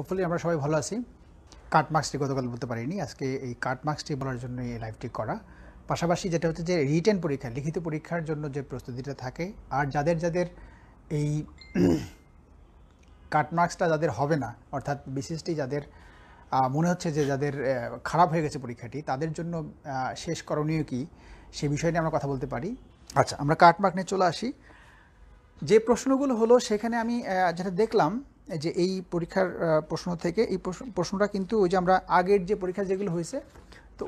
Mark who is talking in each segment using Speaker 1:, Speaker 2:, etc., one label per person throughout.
Speaker 1: Hopefully আমরা সবাই ভালো আছি কাট মার্কসটি গতকাল বলতে পারিনি আজকে এই কাট মার্কসটি বলার জন্য এই লাইভটি করা পাশাপাশি যেটা হচ্ছে যে রিটেন পরীক্ষা লিখিত পরীক্ষার জন্য যে প্রস্তুতিটা থাকে আর যাদের যাদের এই কাট মার্কসটা যাদের হবে না অর্থাৎ বিশেষটি যাদের মনে হচ্ছে যে যাদের খারাপ হয়ে গেছে পরীক্ষাটি তাদের জন্য শেষ করণীয় কি সে বিষয় নিয়ে আমরা কথা বলতে পারি আচ্ছা আমরা কাট মার্ক নিয়ে চলে আসি যে প্রশ্নগুলো হলো সেখানে আমি যেটা দেখলাম যে এই পরীক্ষার প্রশ্ন থেকে এই প্রশ্নটা কিন্তু ওই যে আমরা আগের যে পরীক্ষা যেগুলো হয়েছে তো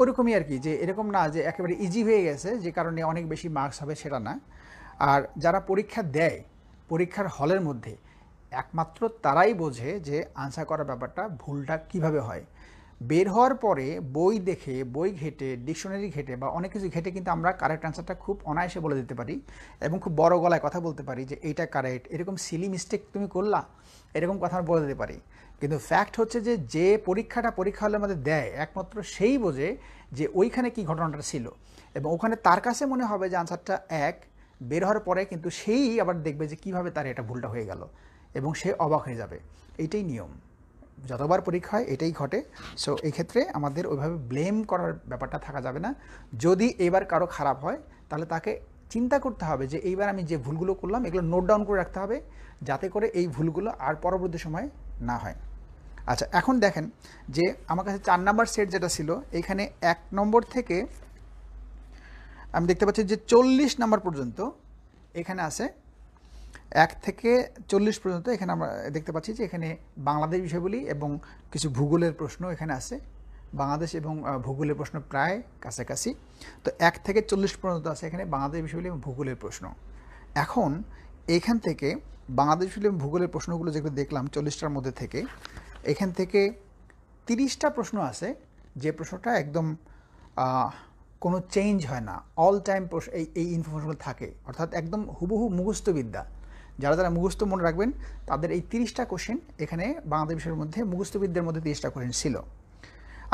Speaker 1: ওরকমই আর কি যে এরকম না যে একেবারে ইজি হয়ে গেছে যে কারণে অনেক বেশি মার্কস হবে সেটা না আর যারা পরীক্ষা দেয় পরীক্ষার হলের মধ্যে একমাত্র তারাই বোঝে যে আনসার করার ব্যাপারটা ভুলটা কিভাবে হয় বের হওয়ার পরে বই দেখে বই ঘেটে ডিকশনারি ঘেটে বা অনেক কিছু ঘেটে কিন্তু আমরা কারেক্ট অ্যান্সারটা খুব অনায়াসে বলে দিতে পারি এবং খুব বড় গলায় কথা বলতে পারি যে এইটা কারেক্ট এরকম সিলি মিস্টেক তুমি করলা এরকম কথা আমরা বলে দিতে পারি কিন্তু ফ্যাক্ট হচ্ছে যে যে পরীক্ষাটা পরীক্ষা হলে আমাদের দেয় একমাত্র সেই বোঝে যে ওইখানে কি ঘটনাটা ছিল এবং ওখানে তার কাছে মনে হবে যে আনসারটা এক বের হওয়ার পরে কিন্তু সেই আবার দেখবে যে কিভাবে তার এটা ভুলটা হয়ে গেল এবং সে অবাক হয়ে যাবে এইটাই নিয়ম যতবার পরীক্ষা হয় এটাই ঘটে সো এক্ষেত্রে আমাদের ওইভাবে ব্লেম করার ব্যাপারটা থাকা যাবে না যদি এবার কারো খারাপ হয় তাহলে তাকে চিন্তা করতে হবে যে এইবার আমি যে ভুলগুলো করলাম এগুলো নোট ডাউন করে রাখতে হবে যাতে করে এই ভুলগুলো আর পরবর্তী সময়ে না হয় আচ্ছা এখন দেখেন যে আমার কাছে চার নাম্বার সেট যেটা ছিল এখানে এক নম্বর থেকে আমি দেখতে পাচ্ছি যে চল্লিশ নাম্বার পর্যন্ত এখানে আছে এক থেকে চল্লিশ পর্যন্ত এখানে আমরা দেখতে পাচ্ছি যে এখানে বাংলাদেশ বিষয়গুলি এবং কিছু ভূগোলের প্রশ্ন এখানে আছে বাংলাদেশ এবং ভূগোলের প্রশ্ন প্রায় কাছাকাছি তো এক থেকে চল্লিশ পর্যন্ত আছে এখানে বাংলাদেশ বিষয়গুলি এবং ভূগোলের প্রশ্ন এখন এখান থেকে বাংলাদেশ বিষয় এবং ভূগোলের প্রশ্নগুলো যেগুলো দেখলাম চল্লিশটার মধ্যে থেকে এখান থেকে তিরিশটা প্রশ্ন আছে যে প্রশ্নটা একদম কোনো চেঞ্জ হয় না অল টাইম এই এই ইনফরমেশনগুলো থাকে অর্থাৎ একদম হুবহু মুখস্থবিদ্যা যারা যারা মুখস্থ মনে রাখবেন তাদের এই তিরিশটা কোশ্চেন এখানে বাংলা বিষয়ের মধ্যে মুখস্থবিদদের মধ্যে তিরিশটা কোশ্চেন ছিল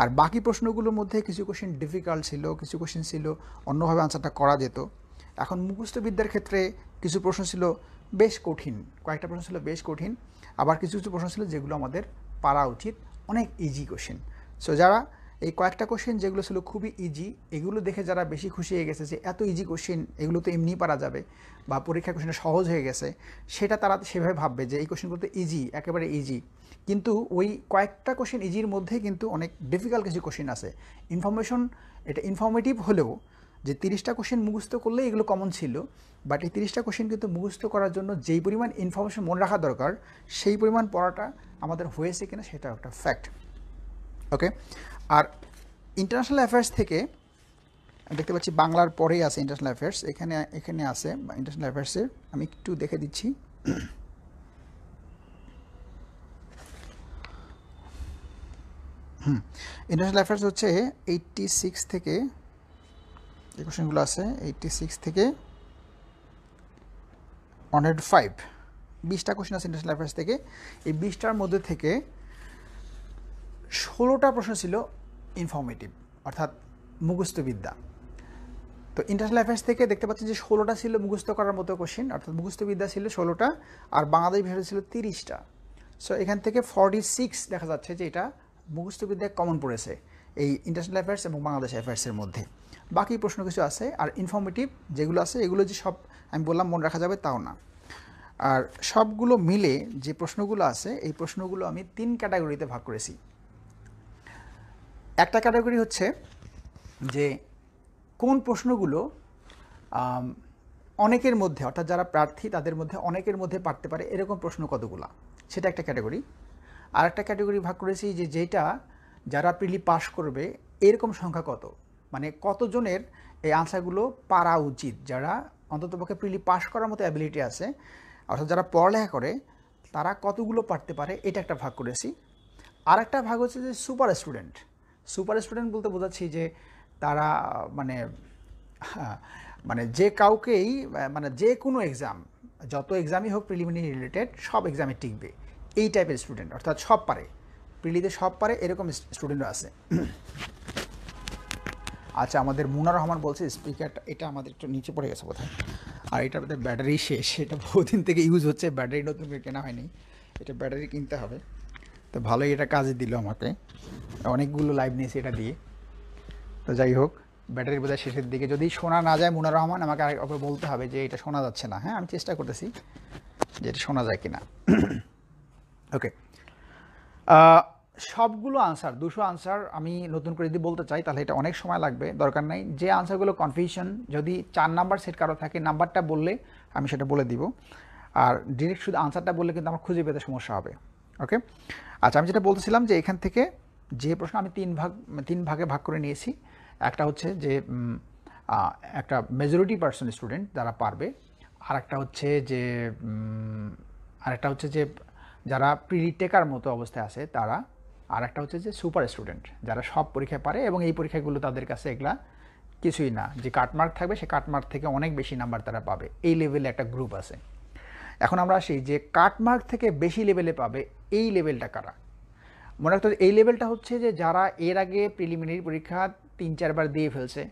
Speaker 1: আর বাকি প্রশ্নগুলোর মধ্যে কিছু কোশ্চেন ডিফিকাল্ট ছিল কিছু কোশ্চেন ছিল অন্যভাবে আনসারটা করা যেত এখন মুখস্থবিদ্যার ক্ষেত্রে কিছু প্রশ্ন ছিল বেশ কঠিন কয়েকটা প্রশ্ন ছিল বেশ কঠিন আবার কিছু কিছু প্রশ্ন ছিল যেগুলো আমাদের পারা উচিত অনেক ইজি কোশ্চেন সো যারা এই কয়েকটা কোশ্চেন যেগুলো ছিল খুবই ইজি এগুলো দেখে যারা বেশি খুশি হয়ে গেছে যে এত ইজি কোশ্চেন এগুলো তো এমনিই পারা যাবে বা পরীক্ষা কোশ্চেন সহজ হয়ে গেছে সেটা তারা সেভাবে ভাববে যে এই কোশ্চেনগুলো তো ইজি একেবারে ইজি কিন্তু ওই কয়েকটা কোশ্চেন ইজির মধ্যে কিন্তু অনেক ডিফিকাল্ট কিছু কোশ্চেন আছে ইনফরমেশন এটা ইনফর্মেটিভ হলেও যে তিরিশটা কোশ্চেন মুখস্থ করলে এগুলো কমন ছিল বাট এই তিরিশটা কোশ্চেন কিন্তু মুখস্থ করার জন্য যেই পরিমাণ ইনফরমেশন মনে রাখা দরকার সেই পরিমাণ পড়াটা আমাদের হয়েছে কিনা সেটা একটা ফ্যাক্ট ওকে আর ইন্টারন্যাশনাল অ্যাফেয়ার্স থেকে দেখতে পাচ্ছি বাংলার পরেই আছে ইন্টারন্যাশনাল অ্যাফেয়ার্স এখানে এখানে আছে ইন্টারন্যাশনাল অ্যাফেয়ার্সের আমি একটু দেখে দিচ্ছি হুম ইন্টারন্যাশনাল অ্যাফেয়ার্স হচ্ছে এইটটি সিক্স থেকে যে কোশ্চেনগুলো আছে এইটটি সিক্স থেকে হান্ড্রেড ফাইভ বিশটা কোশ্চেন আছে ইন্টারন্যাশনাল অ্যাফেয়ার্স থেকে এই বিশটার মধ্যে থেকে ষোলোটা প্রশ্ন ছিল ইনফর্মেটিভ অর্থাৎ মুখস্থবিদ্যা তো ইন্টারন্যাশনাল অ্যাফেয়ার্স থেকে দেখতে পাচ্ছেন যে ষোলোটা ছিল মুখস্থ করার মতো কোশ্চেন অর্থাৎ মুখস্থবিদ্যা ছিল ষোলোটা আর বাংলাদেশ ভাষা ছিল তিরিশটা সো এখান থেকে ফর্টি সিক্স দেখা যাচ্ছে যে এটা মুখস্থবিদ্যায় কমন পড়েছে এই ইন্টারন্যাশনাল অ্যাফেয়ার্স এবং বাংলাদেশ অ্যাফেয়ার্সের মধ্যে বাকি প্রশ্ন কিছু আছে আর ইনফর্মেটিভ যেগুলো আছে এগুলো যে সব আমি বললাম মনে রাখা যাবে তাও না আর সবগুলো মিলে যে প্রশ্নগুলো আছে এই প্রশ্নগুলো আমি তিন ক্যাটাগরিতে ভাগ করেছি একটা ক্যাটাগরি হচ্ছে যে কোন প্রশ্নগুলো অনেকের মধ্যে অর্থাৎ যারা প্রার্থী তাদের মধ্যে অনেকের মধ্যে পারতে পারে এরকম প্রশ্ন কতগুলা সেটা একটা ক্যাটাগরি আর একটা ক্যাটাগরি ভাগ করেছি যে যেটা যারা প্রিলি পাশ করবে এরকম সংখ্যা কত মানে কতজনের এই আনসারগুলো পারা উচিত যারা অন্ততপক্ষে প্রিলি পাশ করার মতো অ্যাবিলিটি আছে অর্থাৎ যারা পড়ালেখা করে তারা কতগুলো পারতে পারে এটা একটা ভাগ করেছি আর একটা ভাগ হচ্ছে যে সুপার স্টুডেন্ট সুপার স্টুডেন্ট বলতে বোঝাচ্ছি যে তারা মানে মানে যে কাউকেই মানে যে কোনো এক্সাম যত এক্সামই হোক প্রিলিমিনারি রিলেটেড সব এক্সামে টিকবে এই টাইপের স্টুডেন্ট অর্থাৎ সব পারে প্রিলিতে সব পারে এরকম স্টুডেন্টও আছে আচ্ছা আমাদের মুনা রহমান বলছে স্পিকারটা এটা আমাদের একটু নিচে পড়ে গেছে বোধহয় আর এটার মধ্যে ব্যাটারি শেষ এটা বহুদিন থেকে ইউজ হচ্ছে ব্যাটারি নতুন কেনা হয়নি এটা ব্যাটারি কিনতে হবে তো ভালোই এটা কাজে দিল আমাকে অনেকগুলো লাইভ নিয়েছি এটা দিয়ে তো যাই হোক ব্যাটারি বোধহয় শেষের দিকে যদি শোনা না যায় মুনার রহমান আমাকে আরেকবার বলতে হবে যে এটা শোনা যাচ্ছে না হ্যাঁ আমি চেষ্টা করতেছি যে এটা শোনা যায় কি না ওকে সবগুলো আনসার দুশো আনসার আমি নতুন করে যদি বলতে চাই তাহলে এটা অনেক সময় লাগবে দরকার নাই যে আনসারগুলো কনফিউশন যদি চার নাম্বার সেট কারো থাকে নাম্বারটা বললে আমি সেটা বলে দিব আর ডিরেক্ট শুধু আনসারটা বললে কিন্তু আমার খুঁজে পেতে সমস্যা হবে ওকে আচ্ছা আমি যেটা বলতেছিলাম যে এখান থেকে যে প্রশ্ন আমি তিন ভাগ তিন ভাগে ভাগ করে নিয়েছি একটা হচ্ছে যে একটা মেজরিটি পার্সন স্টুডেন্ট যারা পারবে আর একটা হচ্ছে যে আরেকটা হচ্ছে যে যারা প্রিলিটেকার মতো অবস্থায় আছে তারা আর একটা হচ্ছে যে সুপার স্টুডেন্ট যারা সব পরীক্ষায় পারে এবং এই পরীক্ষাগুলো তাদের কাছে এগুলা কিছুই না যে কাটমার্ক থাকবে সে কাটমার্ক থেকে অনেক বেশি নাম্বার তারা পাবে এই লেভেলে একটা গ্রুপ আছে এখন আমরা আসি যে কাটমার্ক থেকে বেশি লেভেলে পাবে এই লেভেলটা কারা মনে রাখতে এই লেভেলটা হচ্ছে যে যারা এর আগে প্রিলিমিনারি পরীক্ষা তিন চারবার দিয়ে ফেলছে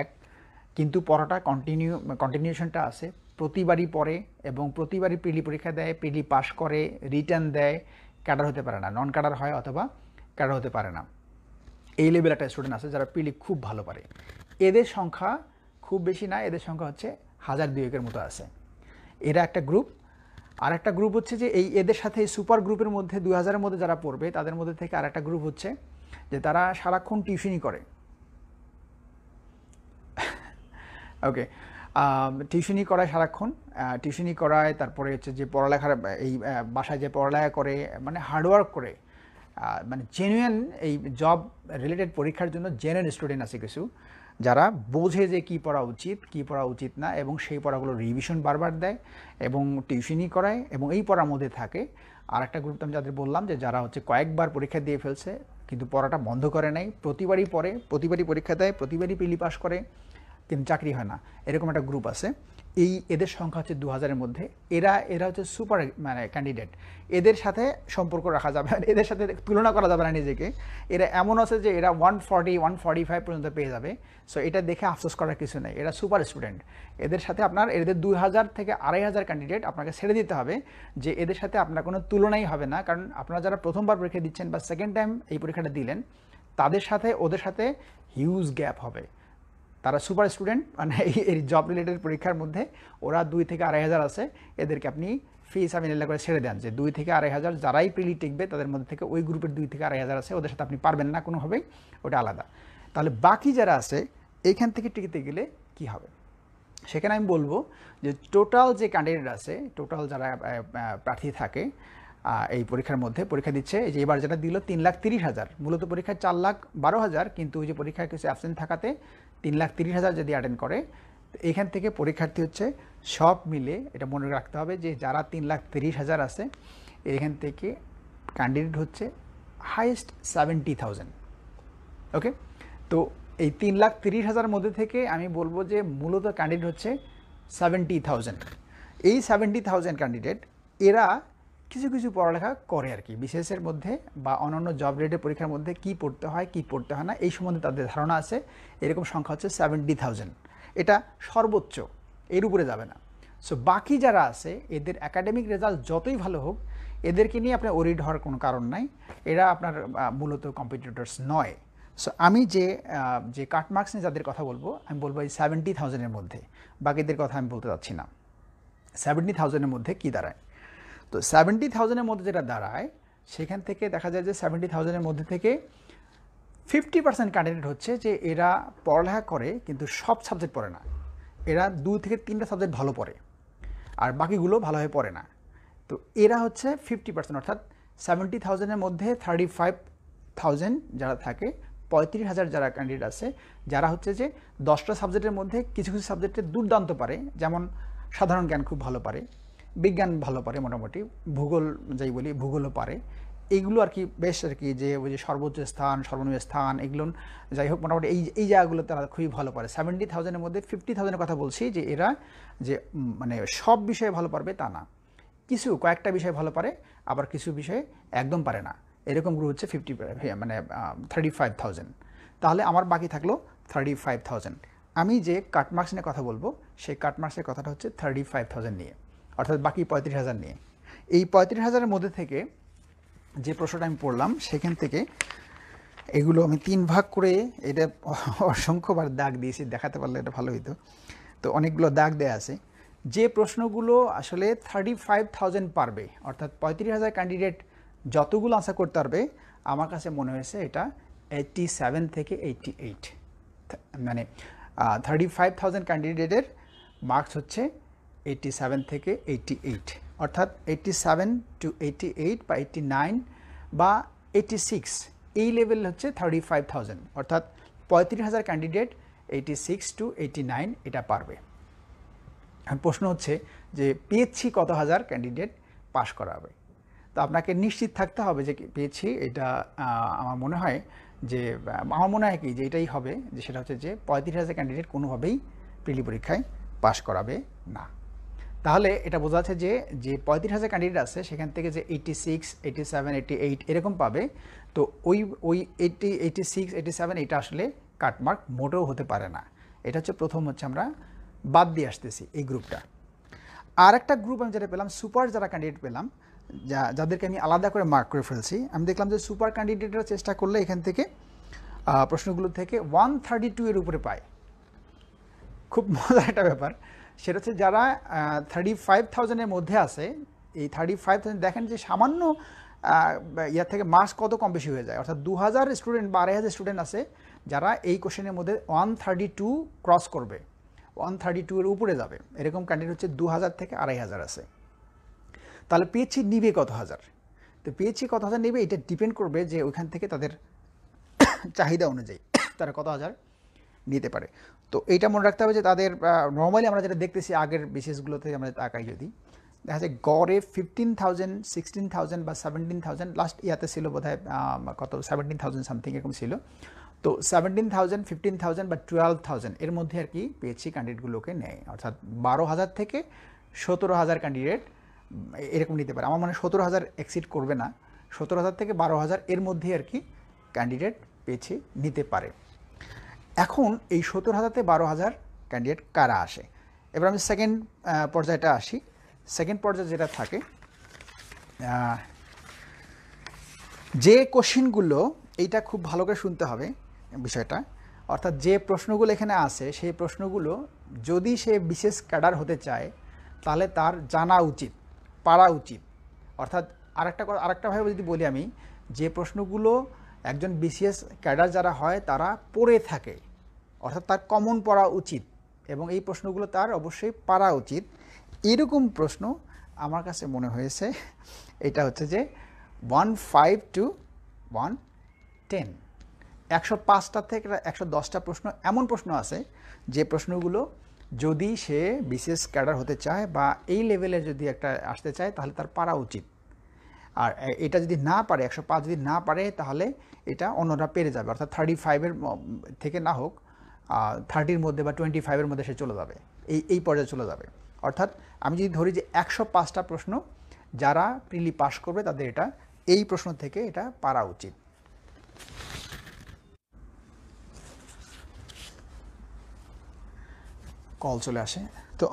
Speaker 1: এক কিন্তু পড়াটা কন্টিনিউ কন্টিনিউশনটা আছে প্রতিবারই পড়ে এবং প্রতিবারই প্রিলি পরীক্ষা দেয় প্রিলি পাশ করে রিটার্ন দেয় ক্যাডার হতে পারে না নন ক্যাডার হয় অথবা ক্যাডার হতে পারে না এই লেভেল একটা স্টুডেন্ট আছে যারা প্রিলি খুব ভালো পারে এদের সংখ্যা খুব বেশি না এদের সংখ্যা হচ্ছে হাজার দুয়েকের মতো আছে এরা একটা গ্রুপ আর একটা গ্রুপ হচ্ছে যে এই এদের সাথে সুপার গ্রুপের মধ্যে দু হাজারের মধ্যে যারা পড়বে তাদের মধ্যে থেকে আর একটা গ্রুপ হচ্ছে যে তারা সারাক্ষণ টিউশনই করে ওকে টিউশনি করায় সারাক্ষণ টিউশনি করায় তারপরে হচ্ছে যে পড়ালেখার এই বাসায় যে পড়ালেখা করে মানে হার্ডওয়ার্ক করে মানে জেনুয়েন এই জব রিলেটেড পরীক্ষার জন্য জেনুইন স্টুডেন্ট আছে কিছু যারা বোঝে যে কি পড়া উচিত কি পড়া উচিত না এবং সেই পড়াগুলো রিভিশন বারবার দেয় এবং টিউশনই করায় এবং এই পড়ার মধ্যে থাকে আর একটা গ্রুপ আমি যাদের বললাম যে যারা হচ্ছে কয়েকবার পরীক্ষা দিয়ে ফেলছে কিন্তু পড়াটা বন্ধ করে নাই প্রতিবারই পড়ে প্রতিবারই পরীক্ষা দেয় প্রতিবারই পিলি পাস করে কিন্তু চাকরি হয় না এরকম একটা গ্রুপ আছে এই এদের সংখ্যা হচ্ছে দু হাজারের মধ্যে এরা এরা হচ্ছে সুপার মানে ক্যান্ডিডেট এদের সাথে সম্পর্ক রাখা যাবে আর এদের সাথে তুলনা করা যাবে না নিজেকে এরা এমন আছে যে এরা one forty one forty five পর্যন্ত পেয়ে যাবে সো এটা দেখে আফসোস করার কিছু নেই এরা সুপার স্টুডেন্ট এদের সাথে আপনার এদের দুই হাজার থেকে আড়াই হাজার ক্যান্ডিডেট আপনাকে ছেড়ে দিতে হবে যে এদের সাথে আপনার কোনো তুলনাই হবে না কারণ আপনারা যারা প্রথমবার পরীক্ষা দিচ্ছেন বা সেকেন্ড টাইম এই পরীক্ষাটা দিলেন তাদের সাথে ওদের সাথে হিউজ গ্যাপ হবে তারা সুপার স্টুডেন্ট মানে এই জব রিলেটেড পরীক্ষার মধ্যে ওরা দুই থেকে আড়াই হাজার আছে এদেরকে আপনি ফি সামিনাল্লা করে ছেড়ে দেন যে দুই থেকে আড়াই হাজার যারাই প্রিলি টিকবে তাদের মধ্যে থেকে ওই গ্রুপের দুই থেকে আড়াই হাজার আছে ওদের সাথে আপনি পারবেন না কোনোভাবেই ওটা আলাদা তাহলে বাকি যারা আছে এইখান থেকে টিকতে গেলে কি হবে সেখানে আমি বলবো যে টোটাল যে ক্যান্ডিডেট আছে টোটাল যারা প্রার্থী থাকে এই পরীক্ষার মধ্যে পরীক্ষা দিচ্ছে যে এবার যেটা দিল তিন লাখ তিরিশ হাজার মূলত পরীক্ষায় চার লাখ বারো হাজার কিন্তু ওই যে পরীক্ষায় কিছু অ্যাবসেন্ট থাকাতে তিন লাখ তিরিশ হাজার যদি অ্যাটেন্ড করে এখান থেকে পরীক্ষার্থী হচ্ছে সব মিলে এটা মনে রাখতে হবে যে যারা তিন লাখ তিরিশ হাজার আছে এখান থেকে ক্যান্ডিডেট হচ্ছে হাইয়েস্ট সেভেন্টি থাউজেন্ড ওকে তো এই তিন লাখ তিরিশ হাজার মধ্যে থেকে আমি বলবো যে মূলত ক্যান্ডিডেট হচ্ছে সেভেন্টি থাউজেন্ড এই সেভেন্টি থাউজেন্ড ক্যান্ডিডেট এরা কিছু কিছু পড়ালেখা করে আর কি বিশেষের মধ্যে বা অন্যান্য জব রেডের পরীক্ষার মধ্যে কি পড়তে হয় কি পড়তে হয় না এই সম্বন্ধে তাদের ধারণা আছে এরকম সংখ্যা হচ্ছে সেভেন্টি থাউজেন্ড এটা সর্বোচ্চ এর উপরে যাবে না সো বাকি যারা আছে এদের একাডেমিক রেজাল্ট যতই ভালো হোক এদেরকে নিয়ে আপনার ওরিড হওয়ার কোনো কারণ নাই এরা আপনার মূলত কম্পিটিটর্স নয় সো আমি যে যে কাটমার্কস নিয়ে যাদের কথা বলবো আমি বলবো এই সেভেন্টি থাউজেন্ডের মধ্যে বাকিদের কথা আমি বলতে চাচ্ছি না সেভেন্টি থাউজেন্ডের মধ্যে কী দাঁড়ায় তো সেভেন্টি থাউজেন্ডের মধ্যে যেটা দাঁড়ায় সেখান থেকে দেখা যায় যে সেভেন্টি থাউজেন্ডের মধ্যে থেকে ফিফটি পার্সেন্ট ক্যান্ডিডেট হচ্ছে যে এরা পড়ালেখা করে কিন্তু সব সাবজেক্ট পড়ে না এরা দু থেকে তিনটা সাবজেক্ট ভালো পড়ে আর বাকিগুলো ভালোভাবে পড়ে না তো এরা হচ্ছে ফিফটি পার্সেন্ট অর্থাৎ সেভেন্টি থাউজেন্ডের মধ্যে থার্টি ফাইভ থাউজেন্ড যারা থাকে পঁয়ত্রিশ হাজার যারা ক্যান্ডিডেট আছে যারা হচ্ছে যে দশটা সাবজেক্টের মধ্যে কিছু কিছু সাবজেক্টে দুর্দান্ত পারে যেমন সাধারণ জ্ঞান খুব ভালো পারে বিজ্ঞান ভালো পারে মোটামুটি ভূগোল যাই বলি ভূগোলও পারে এইগুলো আর কি বেশ আর কি যে ওই যে সর্বোচ্চ স্থান সর্বনিম্ন স্থান এগুলো যাই হোক মোটামুটি এই এই জায়গাগুলো তারা খুবই ভালো পারে সেভেন্টি থাউজেন্ডের মধ্যে ফিফটি থাউজেন্ডের কথা বলছি যে এরা যে মানে সব বিষয়ে ভালো পারবে তা না কিছু কয়েকটা বিষয় ভালো পারে আবার কিছু বিষয়ে একদম পারে না এরকম গ্রুপ হচ্ছে ফিফটি মানে থার্টি ফাইভ থাউজেন্ড তাহলে আমার বাকি থাকলো থার্টি ফাইভ থাউজেন্ড আমি যে কাটমার্কস নিয়ে কথা বলবো সেই কাটমার্কসের কথাটা হচ্ছে থার্টি ফাইভ থাউজেন্ড নিয়ে অর্থাৎ বাকি পঁয়ত্রিশ হাজার নিয়ে এই পঁয়ত্রিশ হাজারের মধ্যে থেকে যে প্রশ্নটা আমি পড়লাম সেখান থেকে এগুলো আমি তিন ভাগ করে এটা অসংখ্যবার দাগ দিয়েছি দেখাতে পারলে এটা ভালো হইতো তো অনেকগুলো দাগ দেয়া আছে যে প্রশ্নগুলো আসলে থার্টি ফাইভ থাউজেন্ড পারবে অর্থাৎ পঁয়ত্রিশ হাজার ক্যান্ডিডেট যতগুলো আশা করতে পারবে আমার কাছে মনে হয়েছে এটা এইটটি সেভেন থেকে এইটটি এইট মানে থার্টি ফাইভ থাউজেন্ড ক্যান্ডিডেটের মার্কস হচ্ছে এইটি সেভেন থেকে এইটি এইট অর্থাৎ eighty seven to eighty eight বা এইটি নাইন বা এইটি সিক্স এই লেভেল হচ্ছে থার্টি ফাইভ থাউজেন্ড অর্থাৎ পঁয়ত্রিশ হাজার candidate eighty six to eighty nine এটা পারবে প্রশ্ন হচ্ছে যে পেয়েছি কত হাজার ক্যান্ডিডেট পাশ করাবে তো আপনাকে নিশ্চিত থাকতে হবে যে পেয়েছি এটা আমার মনে হয় যে আমার মনে হয় কি যে এটাই হবে যে সেটা হচ্ছে যে পঁয়ত্রিশ হাজার ক্যান্ডিডেট কোনোভাবেই প্রিলি পরীক্ষায় পাশ করাবে না তাহলে এটা বোঝা যাচ্ছে যে যে পঁয়ত্রিশ হাজার ক্যান্ডিডেট আছে সেখান থেকে যে eighty six eighty seven eighty eight এরকম পাবে তো ওই ওই এইটি এইটি সিক্স এইটি সেভেন এইটা আসলে কাটমার্ক মোটেও হতে পারে না এটা হচ্ছে প্রথম হচ্ছে আমরা বাদ দিয়ে আসতেছি এই গ্রুপটা আর একটা গ্রুপ আমি যেটা পেলাম সুপার যারা ক্যান্ডিডেট পেলাম যা যাদেরকে আমি আলাদা করে মার্ক করে ফেলছি আমি দেখলাম যে সুপার ক্যান্ডিডেটরা চেষ্টা করলে এখান থেকে প্রশ্নগুলো থেকে ওয়ান থার্টি টু এর উপরে পায় খুব মজার একটা ব্যাপার সেটা হচ্ছে যারা থার্টি ফাইভ থাউজেন্ডের মধ্যে আছে এই থার্টি ফাইভ থাউজেন্ড দেখেন যে সামান্য ইয়ার থেকে মাস কত কম বেশি হয়ে যায় অর্থাৎ দু হাজার স্টুডেন্ট বা আড়াই হাজার স্টুডেন্ট আছে যারা এই কোশ্চেনের মধ্যে ওয়ান থার্টি টু ক্রস করবে ওয়ান থার্টি টু এর উপরে যাবে এরকম ক্যান্ডিডেট হচ্ছে দু হাজার থেকে আড়াই হাজার আছে তাহলে পিএইচসি নিবে কত হাজার তো পিএইচসি কত হাজার নেবে এটা ডিপেন্ড করবে যে ওইখান থেকে তাদের চাহিদা অনুযায়ী তারা কত হাজার নিতে পারে তো এইটা মনে রাখতে হবে যে তাদের নর্মালি আমরা যেটা দেখতেছি আগের বিশেষগুলোতে আমরা তাকাই যদি দেখা যায় গড়ে ফিফটিন থাউজেন্ড সিক্সটিন থাউজেন্ড বা সেভেন্টিন থাউজেন্ড লাস্ট ইয়াতে ছিল বোধ হয় কত সেভেন্টিন থাউজেন্ড সামথিং এরকম ছিল তো সেভেন্টিন থাউজেন্ড ফিফটিন থাউজেন্ড বা টুয়েলভ থাউজেন্ড এর মধ্যে আর কি পেয়েছি ক্যান্ডিডেটগুলোকে নেয় অর্থাৎ বারো হাজার থেকে সতেরো হাজার ক্যান্ডিডেট এরকম নিতে পারে আমার মনে সতেরো হাজার এক্সিট করবে না সতেরো হাজার থেকে বারো হাজার এর মধ্যে আর কি ক্যান্ডিডেট পেছে নিতে পারে এখন এই সত্তর হাজারতে বারো হাজার ক্যান্ডিডেট কারা আসে এবার আমি সেকেন্ড পর্যায়টা আসি সেকেন্ড পর্যায়ে যেটা থাকে যে কোশ্চিনগুলো এইটা খুব ভালো করে শুনতে হবে বিষয়টা অর্থাৎ যে প্রশ্নগুলো এখানে আছে সেই প্রশ্নগুলো যদি সে বিশেষ ক্যাডার হতে চায় তাহলে তার জানা উচিত পারা উচিত অর্থাৎ আরেকটা আরেকটাভাবে যদি বলি আমি যে প্রশ্নগুলো একজন বিসিএস ক্যাডার যারা হয় তারা পড়ে থাকে অর্থাৎ তার কমন পড়া উচিত এবং এই প্রশ্নগুলো তার অবশ্যই পারা উচিত এরকম প্রশ্ন আমার কাছে মনে হয়েছে এটা হচ্ছে যে one five two one ten একশো পাঁচটা থেকে একশো দশটা প্রশ্ন এমন প্রশ্ন আছে যে প্রশ্নগুলো যদি সে বিশেষ ক্যাডার হতে চায় বা এই লেভেলে যদি একটা আসতে চায় তাহলে তার পারা উচিত আর এটা যদি না পারে একশো পাঁচ যদি না পারে তাহলে এটা অন্যরা পেরে যাবে অর্থাৎ থার্টি ফাইভের থেকে না হোক থার্টির মধ্যে বা টোয়েন্টি ফাইভের মধ্যে সে চলে যাবে এই এই পর্যায়ে চলে যাবে অর্থাৎ আমি যদি ধরি যে একশো পাঁচটা প্রশ্ন যারা প্রিলি পাশ করবে তাদের এটা এই প্রশ্ন থেকে এটা পারা উচিত কল চলে আসে তো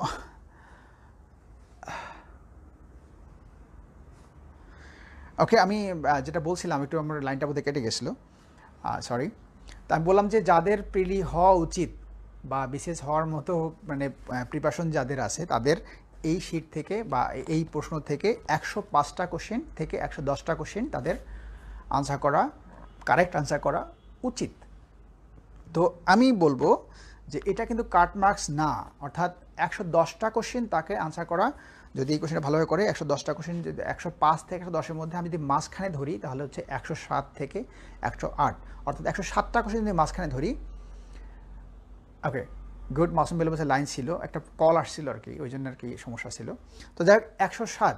Speaker 1: ওকে আমি যেটা বলছিলাম একটু আমার লাইনটা বোধহয় কেটে গেছিলো সরি তো আমি বললাম যে যাদের প্রিলি হওয়া উচিত বা বিশেষ হওয়ার মতো মানে প্রিপারেশন যাদের আছে তাদের এই শিট থেকে বা এই প্রশ্ন থেকে একশো পাঁচটা কোশ্চেন থেকে একশো দশটা কোশ্চেন তাদের আনসার করা কারেক্ট আনসার করা উচিত তো আমি বলবো যে এটা কিন্তু কাট মার্কস না অর্থাৎ একশো দশটা কোশ্চেন তাকে আনসার করা যদি এই কোশ্চেনটা ভালোভাবে করে একশো দশটা কোশ্চেন যদি একশো পাঁচ থেকে একশো দশের মধ্যে আমি যদি মাঝখানে ধরি তাহলে হচ্ছে একশো সাত থেকে একশো আট অর্থাৎ একশো সাতটা কোশ্চেন যদি মাঝখানে ধরি ওকে গুড মাসুম বেলবাসের লাইন ছিল একটা কল আসছিল আর কি ওই জন্য আর কি সমস্যা ছিল তো যাই হোক একশো সাত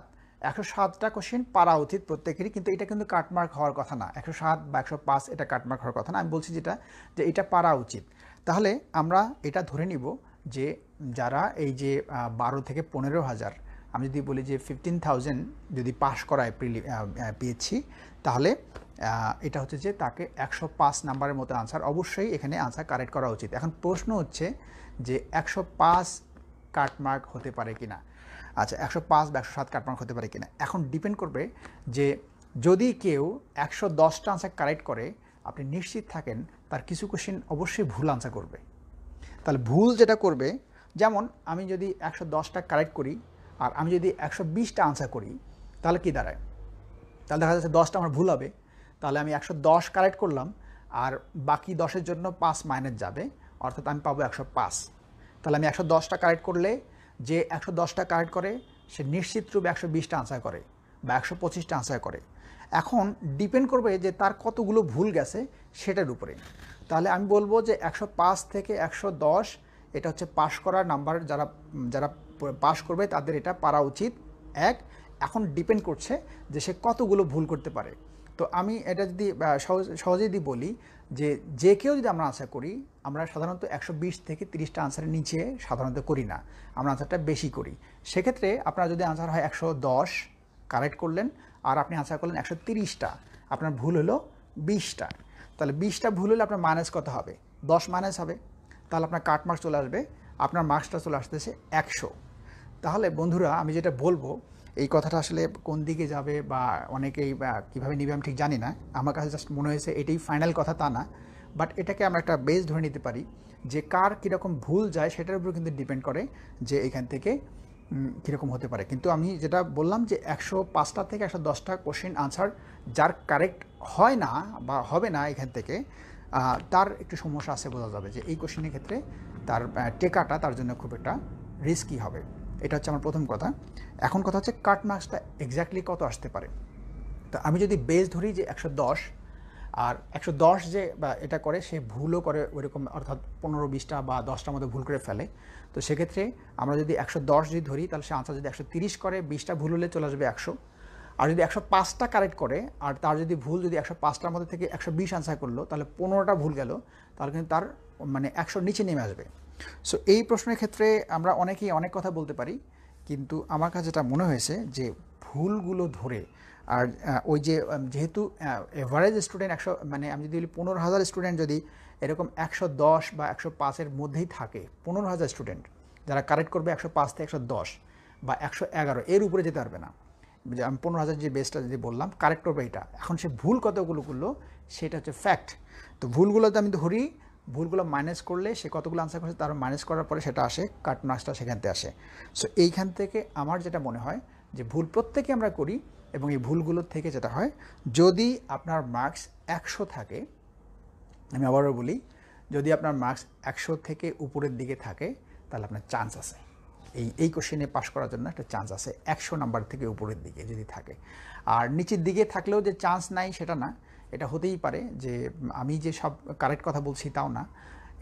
Speaker 1: একশো সাতটা কোশ্চেন পারা উচিত প্রত্যেকেরই কিন্তু এটা কিন্তু কাটমার্ক হওয়ার কথা না একশো সাত বা একশো পাঁচ এটা কাটমার্ক হওয়ার কথা না আমি বলছি যেটা যে এটা পারা উচিত তাহলে আমরা এটা ধরে নিব যে যারা এই যে বারো থেকে পনেরো হাজার আমি যদি বলি যে ফিফটিন থাউজেন্ড যদি পাশ করায় প্রিলি পেয়েছি তাহলে এটা হচ্ছে যে তাকে একশো পাঁচ নাম্বারের মতো আনসার অবশ্যই এখানে আনসার কারেক্ট করা উচিত এখন প্রশ্ন হচ্ছে যে একশো পাঁচ কাটমার্ক হতে পারে কি না আচ্ছা একশো পাঁচ বা একশো সাত কাটমার্ক হতে পারে কি না এখন ডিপেন্ড করবে যে যদি কেউ একশো দশটা আনসার কারেক্ট করে আপনি নিশ্চিত থাকেন তার কিছু কোশ্চেন অবশ্যই ভুল আনসার করবে তাহলে ভুল যেটা করবে যেমন আমি যদি একশো দশটা কারেক্ট করি আর আমি যদি একশো বিশটা আনসার করি তাহলে কী দাঁড়ায় তাহলে দেখা যাচ্ছে দশটা আমার ভুল হবে তাহলে আমি একশো দশ কালেক্ট করলাম আর বাকি দশের জন্য পাঁচ মাইনাস যাবে অর্থাৎ আমি পাবো একশো পাঁচ তাহলে আমি একশো দশটা কালেক্ট করলে যে একশো দশটা কালেক্ট করে সে নিশ্চিত রূপে একশো বিশটা আনসার করে বা একশো পঁচিশটা আনসার করে এখন ডিপেন্ড করবে যে তার কতগুলো ভুল গেছে সেটার উপরে তাহলে আমি বলবো যে একশো পাঁচ থেকে একশো দশ এটা হচ্ছে পাশ করার নাম্বার যারা যারা পাশ করবে তাদের এটা পারা উচিত এক এখন ডিপেন্ড করছে যে সে কতগুলো ভুল করতে পারে তো আমি এটা যদি সহজে যদি বলি যে যে কেউ যদি আমরা আনসার করি আমরা সাধারণত একশো বিশ থেকে তিরিশটা আনসারের নিচে সাধারণত করি না আমরা আনসারটা বেশি করি সেক্ষেত্রে আপনার যদি আনসার হয় একশো দশ কারেক্ট করলেন আর আপনি আনসার করলেন একশো তিরিশটা আপনার ভুল হলো বিশটা তাহলে বিশটা ভুল হলে আপনার মাইনাস কত হবে দশ মাইনাস হবে তাহলে আপনার কাট মার্কস চলে আসবে আপনার মার্কসটা চলে আসতেছে একশো তাহলে বন্ধুরা আমি যেটা বলবো এই কথাটা আসলে কোন দিকে যাবে বা অনেকেই কীভাবে নিবে আমি ঠিক জানি না আমার কাছে জাস্ট মনে হয়েছে এটাই ফাইনাল কথা তা না বাট এটাকে আমরা একটা বেস ধরে নিতে পারি যে কার কীরকম ভুল যায় সেটার উপর কিন্তু ডিপেন্ড করে যে এখান থেকে কীরকম হতে পারে কিন্তু আমি যেটা বললাম যে একশো পাঁচটা থেকে একশো দশটা কোশ্চেন আনসার যার কারেক্ট হয় না বা হবে না এখান থেকে তার একটু সমস্যা আছে বোঝা যাবে যে এই কোশ্চেনের ক্ষেত্রে তার টেকাটা তার জন্য খুব একটা রিস্কি হবে এটা হচ্ছে আমার প্রথম কথা এখন কথা হচ্ছে কাট মার্কসটা এক্স্যাক্টলি কত আসতে পারে তো আমি যদি বেস ধরি যে একশো দশ আর একশো দশ যে এটা করে সে ভুলও করে ওইরকম অর্থাৎ পনেরো বিশটা বা দশটার মধ্যে ভুল করে ফেলে তো সেক্ষেত্রে আমরা যদি একশো দশ যদি ধরি তাহলে সে আনসার যদি একশো তিরিশ করে বিশটা ভুল হলে চলে আসবে একশো আর যদি একশো পাঁচটা কারেক্ট করে আর তার যদি ভুল যদি একশো পাঁচটার মধ্যে থেকে একশো বিশ আনসার করলো তাহলে পনেরোটা ভুল গেল তাহলে কিন্তু তার মানে একশোর নিচে নেমে আসবে সো এই প্রশ্নের ক্ষেত্রে আমরা অনেকেই অনেক কথা বলতে পারি কিন্তু আমার কাছে যেটা মনে হয়েছে যে ভুলগুলো ধরে আর ওই যে যেহেতু এভারেজ স্টুডেন্ট একশো মানে আমি যদি বলি পনেরো হাজার স্টুডেন্ট যদি এরকম একশো দশ বা একশো পাঁচের মধ্যেই থাকে পনেরো হাজার স্টুডেন্ট যারা কারেক্ট করবে একশো পাঁচ থেকে একশো দশ বা একশো এগারো এর উপরে যেতে পারবে না যে আমি পনেরো হাজার যে বেসটা যদি বললাম কারেক্ট করবে এটা এখন সে ভুল কতগুলো করলো সেটা হচ্ছে ফ্যাক্ট তো ভুলগুলো তো আমি ধরি ভুলগুলো মাইনাস করলে সে কতগুলো আনসার করছে তার মাইনাস করার পরে সেটা আসে কাট মার্কসটা সেখান থেকে আসে সো এইখান থেকে আমার যেটা মনে হয় যে ভুল প্রত্যেকে আমরা করি এবং এই ভুলগুলো থেকে যেটা হয় যদি আপনার মার্কস একশো থাকে আমি আবারও বলি যদি আপনার মার্কস একশো থেকে উপরের দিকে থাকে তাহলে আপনার চান্স আছে এই এই কোশ্চেনে পাশ করার জন্য একটা চান্স আছে একশো নাম্বার থেকে উপরের দিকে যদি থাকে আর নিচের দিকে থাকলেও যে চান্স নাই সেটা না এটা হতেই পারে যে আমি যে সব কারেক্ট কথা বলছি তাও না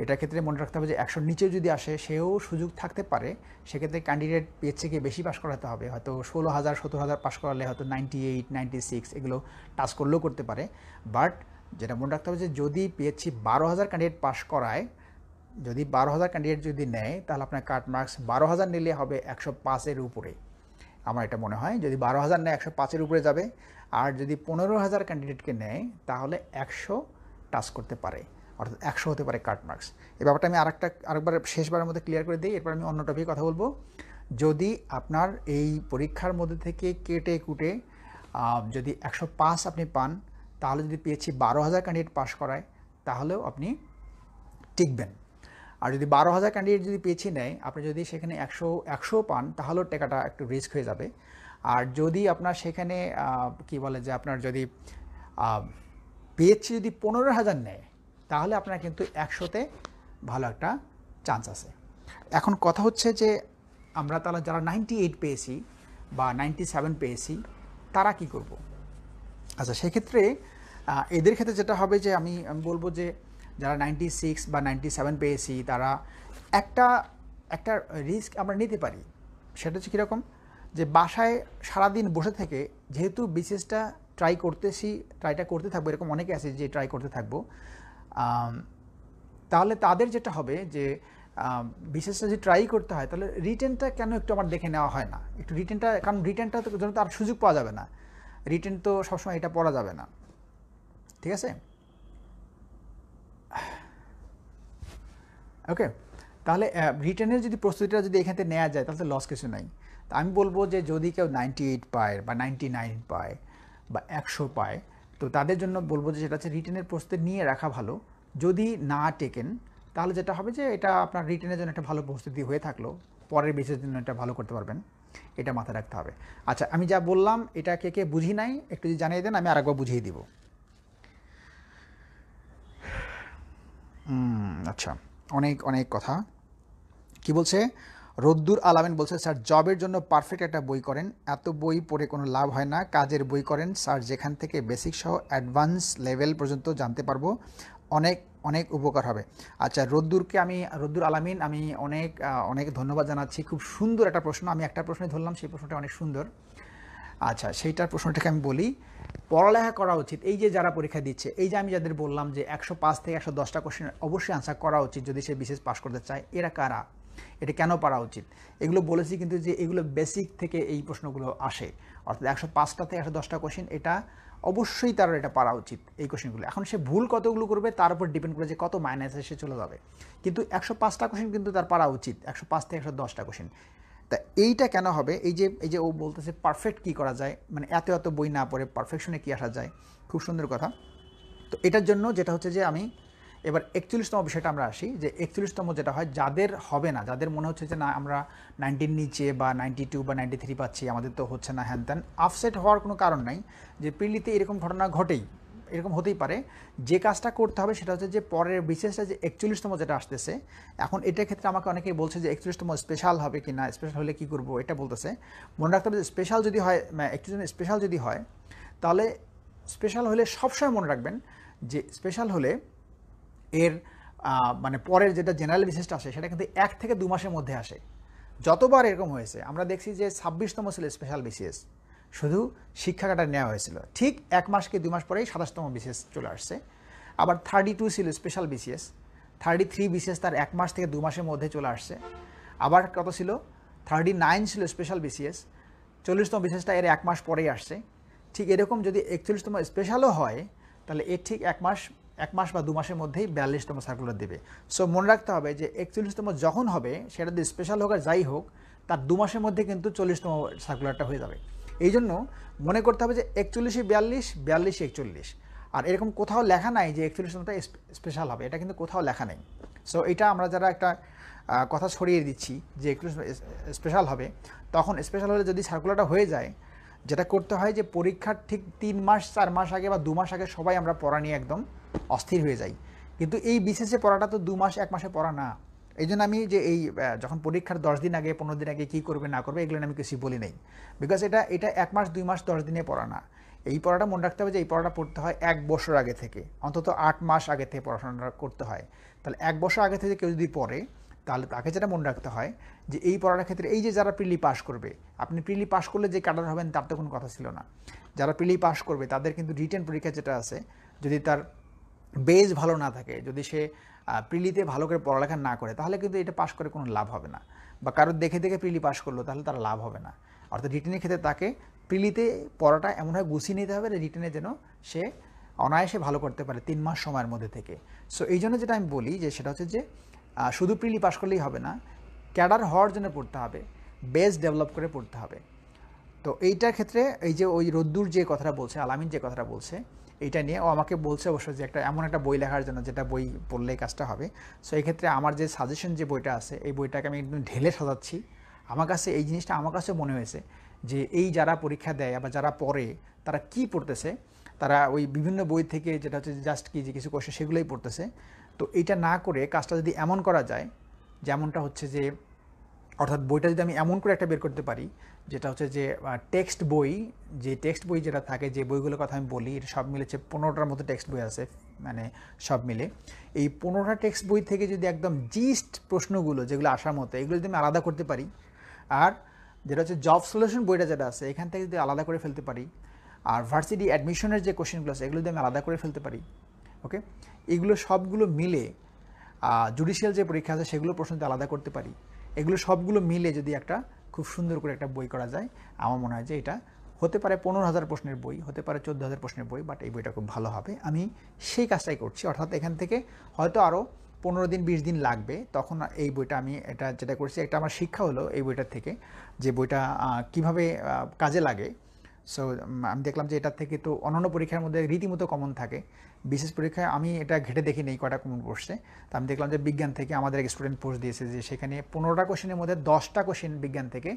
Speaker 1: এটার ক্ষেত্রে মনে রাখতে হবে যে একশোর নিচে যদি আসে সেও সুযোগ থাকতে পারে সেক্ষেত্রে ক্যান্ডিডেট পেজ বেশি পাস করাতে হবে হয়তো ষোলো হাজার সতেরো হাজার পাস করালে হয়তো নাইনটি এইট নাইনটি সিক্স এগুলো টাচ করলেও করতে পারে বাট যেটা মনে রাখতে হবে যে যদি পিএসসি বারো হাজার ক্যান্ডিডেট পাস করায় যদি বারো হাজার ক্যান্ডিডেট যদি নেয় তাহলে আপনার কাট মার্কস বারো হাজার নিলে হবে একশো পাঁচের উপরে আমার এটা মনে হয় যদি বারো হাজার নেয় একশো পাঁচের উপরে যাবে আর যদি পনেরো হাজার ক্যান্ডিডেটকে নেয় তাহলে একশো টাচ করতে পারে অর্থাৎ একশো হতে পারে কাট মার্কস এ ব্যাপারটা আমি আরেকটা আরেকবার শেষবারের মধ্যে ক্লিয়ার করে দিই এরপর আমি অন্য টপিকে কথা বলবো যদি আপনার এই পরীক্ষার মধ্যে থেকে কেটে কুটে যদি একশো পাঁচ আপনি পান তাহলে যদি পেয়েছি বারো হাজার ক্যান্ডিডেট পাস করায় তাহলেও আপনি টিকবেন আর যদি বারো হাজার ক্যান্ডিডেট যদি পেছি নেয় আপনি যদি সেখানে একশো একশো পান তাহলেও টাকাটা একটু রিস্ক হয়ে যাবে আর যদি আপনার সেখানে কি বলে যে আপনার যদি পেয়েছি যদি পনেরো হাজার নেয় তাহলে আপনার কিন্তু একশোতে ভালো একটা চান্স আছে এখন কথা হচ্ছে যে আমরা তাহলে যারা নাইনটি এইট পেয়েছি বা নাইনটি সেভেন পেয়েছি তারা কি করব আচ্ছা সেক্ষেত্রে এদের ক্ষেত্রে যেটা হবে যে আমি বলবো যে যারা নাইনটি সিক্স বা নাইনটি সেভেন পেয়েছি তারা একটা একটা রিস্ক আমরা নিতে পারি সেটা হচ্ছে কীরকম যে বাসায় সারাদিন বসে থেকে যেহেতু বিসিএসটা ট্রাই করতেছি ট্রাইটা করতে থাকবো এরকম অনেকে আছে যে ট্রাই করতে থাকবো তাহলে তাদের যেটা হবে যে বিশেষটা যদি ট্রাই করতে হয় তাহলে রিটেনটা কেন একটু আমার দেখে নেওয়া হয় না একটু রিটেনটা কারণ রিটার্নটা জন্য তো আর সুযোগ পাওয়া যাবে না রিটেন তো সবসময় এটা পড়া যাবে না ঠিক আছে ওকে তাহলে রিটার্নের যদি প্রস্তুতিটা যদি এখান থেকে নেওয়া যায় তাহলে লস কিছু নাই তো আমি বলবো যে যদি কেউ নাইনটি এইট পায় বা নাইনটি নাইন পায় বা একশো পায় তো তাদের জন্য বলবো যে সেটা হচ্ছে রিটার্নের প্রস্তুতি নিয়ে রাখা ভালো যদি না টেকেন তাহলে যেটা হবে যে এটা আপনার রিটার্নের জন্য একটা ভালো প্রস্তুতি হয়ে থাকলো পরের বিশেষ জন্য এটা ভালো করতে পারবেন এটা মাথায় রাখতে হবে আচ্ছা আমি যা বললাম এটা কে কে বুঝি নাই একটু যদি জানিয়ে দেন আমি আরেকবার বুঝিয়ে দিব আচ্ছা অনেক অনেক কথা কি বলছে রদ্দুর আলামিন বলছে স্যার জবের জন্য পারফেক্ট একটা বই করেন এত বই পড়ে কোনো লাভ হয় না কাজের বই করেন স্যার যেখান থেকে বেসিক সহ অ্যাডভান্স লেভেল পর্যন্ত জানতে পারবো অনেক অনেক উপকার হবে আচ্ছা রোদ্দুরকে আমি রোদ্দুর আলামিন আমি অনেক অনেক ধন্যবাদ জানাচ্ছি খুব সুন্দর একটা প্রশ্ন আমি একটা প্রশ্নে ধরলাম সেই প্রশ্নটা অনেক সুন্দর আচ্ছা সেইটার প্রশ্নটাকে আমি বলি পড়ালেখা করা উচিত এই যে যারা পরীক্ষা দিচ্ছে এই যে আমি যাদের বললাম যে একশো পাঁচ থেকে একশো দশটা কোশ্চেন অবশ্যই আনসার করা উচিত যদি সে বিশেষ পাশ করতে চায় এরা কারা এটা কেন পারা উচিত এগুলো বলেছি কিন্তু যে এগুলো বেসিক থেকে এই প্রশ্নগুলো আসে অর্থাৎ একশো পাঁচটা থেকে একশো দশটা কোশ্চেন এটা অবশ্যই তার এটা পারা উচিত এই কোশ্চেনগুলো এখন সে ভুল কতগুলো করবে তার উপর ডিপেন্ড করে যে কত মাইনাসে সে চলে যাবে কিন্তু একশো পাঁচটা কোশ্চেন কিন্তু তার পারা উচিত একশো পাঁচ থেকে একশো দশটা কোশ্চেন তা এইটা কেন হবে এই যে এই যে ও বলতেছে পারফেক্ট কি করা যায় মানে এত এত বই না পড়ে পারফেকশনে কি আসা যায় খুব সুন্দর কথা তো এটার জন্য যেটা হচ্ছে যে আমি এবার একচল্লিশতম বিষয়টা আমরা আসি যে একচল্লিশতম যেটা হয় যাদের হবে না যাদের মনে হচ্ছে যে না আমরা নাইনটির নিচে বা নাইনটি টু বা নাইনটি থ্রি পাচ্ছি আমাদের তো হচ্ছে না হ্যান ত্যান আফসেট হওয়ার কোনো কারণ নাই যে পিল্লিতে এরকম ঘটনা ঘটেই এরকম হতেই পারে যে কাজটা করতে হবে সেটা হচ্ছে যে পরের বিশেষটা যে একচল্লিশতম যেটা আসতেছে এখন এটার ক্ষেত্রে আমাকে অনেকেই বলছে যে একচল্লিশতম স্পেশাল হবে কি না স্পেশাল হলে কী করবো এটা বলতেছে মনে রাখতে হবে যে স্পেশাল যদি হয় মানে একচল্লিশ স্পেশাল যদি হয় তাহলে স্পেশাল হলে সবসময় মনে রাখবেন যে স্পেশাল হলে এর মানে পরের যেটা জেনারেল বিশেষটা আসে সেটা কিন্তু এক থেকে দু মাসের মধ্যে আসে যতবার এরকম হয়েছে আমরা দেখছি যে ছাব্বিশতম ছিল স্পেশাল বিসিএস শুধু শিক্ষাটা নেওয়া হয়েছিল ঠিক এক মাস কি দুই মাস পরেই সাতাশতম বিসিএস চলে আসছে আবার থার্টি টু ছিল special BCS thirty three BCS তার এক মাস থেকে দু মাসের মধ্যে চলে আসছে আবার কত ছিল থার্টি নাইন ছিল স্পেশাল বিসিএস চল্লিশতম বিসিএসটা এর এক মাস পরেই আসছে ঠিক এরকম যদি একচল্লিশতম স্পেশালও হয় তাহলে এর ঠিক এক মাস এক মাস বা দু মাসের মধ্যেই বিয়াল্লিশতম সার্কুলার দেবে সো মনে রাখতে হবে যে একচল্লিশতম যখন হবে সেটা যদি স্পেশাল হোক আর যাই হোক তার দু মাসের মধ্যে কিন্তু চল্লিশতম সার্কুলারটা হয়ে যাবে এই জন্য মনে করতে হবে যে একচল্লিশে বিয়াল্লিশ বিয়াল্লিশে একচল্লিশ আর এরকম কোথাও লেখা নাই যে একচল্লিশ নম্বরটা স্পেশাল হবে এটা কিন্তু কোথাও লেখা নেই সো এটা আমরা যারা একটা কথা ছড়িয়ে দিচ্ছি যে একচল্লিশ স্পেশাল হবে তখন স্পেশাল হলে যদি সার্কুলারটা হয়ে যায় যেটা করতে হয় যে পরীক্ষার ঠিক তিন মাস চার মাস আগে বা দু মাস আগে সবাই আমরা পড়া নিয়ে একদম অস্থির হয়ে যাই কিন্তু এই বিশেষে পড়াটা তো দু মাস এক মাসে পড়া না এই জন্য আমি যে এই যখন পরীক্ষার দশ দিন আগে পনেরো দিন আগে কী করবে না করবে এগুলো আমি কিছু বলি নেই বিকজ এটা এটা এক মাস দুই মাস দশ দিনে পড়া না এই পড়াটা মনে রাখতে হবে যে এই পড়াটা পড়তে হয় এক বছর আগে থেকে অন্তত আট মাস আগে থেকে পড়াশোনাটা করতে হয় তাহলে এক বছর আগে থেকে কেউ যদি পড়ে তাহলে তাকে যেটা মনে রাখতে হয় যে এই পড়াটার ক্ষেত্রে এই যে যারা প্রিলি পাস করবে আপনি প্রিলি পাস করলে যে ক্যাডার হবেন তার তো কোনো কথা ছিল না যারা প্রিলি পাস করবে তাদের কিন্তু রিটেন পরীক্ষা যেটা আছে যদি তার বেজ ভালো না থাকে যদি সে প্রিলিতে ভালো করে পড়ালেখা না করে তাহলে কিন্তু এটা পাশ করে কোনো লাভ হবে না বা কারোর দেখে দেখে প্রিলি পাশ করলো তাহলে তার লাভ হবে না অর্থাৎ রিটেনের ক্ষেত্রে তাকে প্রিলিতে পড়াটা এমনভাবে গুছিয়ে নিতে হবে রিটেনে যেন সে অনায়াসে ভালো করতে পারে তিন মাস সময়ের মধ্যে থেকে সো এই জন্য যেটা আমি বলি যে সেটা হচ্ছে যে শুধু প্রিলি পাশ করলেই হবে না ক্যাডার হওয়ার জন্য পড়তে হবে বেস ডেভেলপ করে পড়তে হবে তো এইটার ক্ষেত্রে এই যে ওই রোদ্দুর যে কথাটা বলছে আলামিন যে কথাটা বলছে এটা নিয়ে ও আমাকে বলছে অবশ্য যে একটা এমন একটা বই লেখার জন্য যেটা বই পড়লেই কাজটা হবে সো এক্ষেত্রে আমার যে সাজেশন যে বইটা আছে এই বইটাকে আমি একদম ঢেলে সাজাচ্ছি আমার কাছে এই জিনিসটা আমার কাছে মনে হয়েছে যে এই যারা পরীক্ষা দেয় বা যারা পড়ে তারা কি পড়তেছে তারা ওই বিভিন্ন বই থেকে যেটা হচ্ছে জাস্ট কি যে কিছু কোশ্চেন সেগুলোই পড়তেছে তো এটা না করে কাজটা যদি এমন করা যায় যেমনটা হচ্ছে যে অর্থাৎ বইটা যদি আমি এমন করে একটা বের করতে পারি যেটা হচ্ছে যে টেক্সট বই যে টেক্সট বই যেটা থাকে যে বইগুলোর কথা আমি বলি এটা সব মিলেছে পনেরোটার মতো টেক্সট বই আছে মানে সব মিলে এই পনেরোটা টেক্সট বই থেকে যদি একদম জিস্ট প্রশ্নগুলো যেগুলো আসার মতো এগুলো যদি আমি আলাদা করতে পারি আর যেটা হচ্ছে জব সলিউশন বইটা যেটা আছে এখান থেকে যদি আলাদা করে ফেলতে পারি আর ভার্সিটি অ্যাডমিশনের যে কোশ্চেনগুলো আছে এগুলো যদি আমি আলাদা করে ফেলতে পারি ওকে এগুলো সবগুলো মিলে জুডিশিয়াল যে পরীক্ষা আছে সেগুলো প্রশ্নতে আলাদা করতে পারি এগুলো সবগুলো মিলে যদি একটা খুব সুন্দর করে একটা বই করা যায় আমার মনে হয় যে এটা হতে পারে পনেরো হাজার প্রশ্নের বই হতে পারে চোদ্দো হাজার প্রশ্নের বই বাট এই বইটা খুব ভালো হবে আমি সেই কাজটাই করছি অর্থাৎ এখান থেকে হয়তো আরও পনেরো দিন বিশ দিন লাগবে তখন এই বইটা আমি এটা যেটা করছি একটা আমার শিক্ষা হলো এই বইটার থেকে যে বইটা কিভাবে কাজে লাগে সো আমি দেখলাম যে এটার থেকে তো অন্যান্য পরীক্ষার মধ্যে রীতিমতো কমন থাকে বিশেষ পরীক্ষায় আমি এটা ঘেটে দেখি নেই কটা কমন পড়ছে তো আমি দেখলাম যে বিজ্ঞান থেকে আমাদের এক স্টুডেন্ট পোস্ট দিয়েছে যে সেখানে পনেরোটা কোশ্চেনের মধ্যে দশটা কোশ্চেন বিজ্ঞান থেকে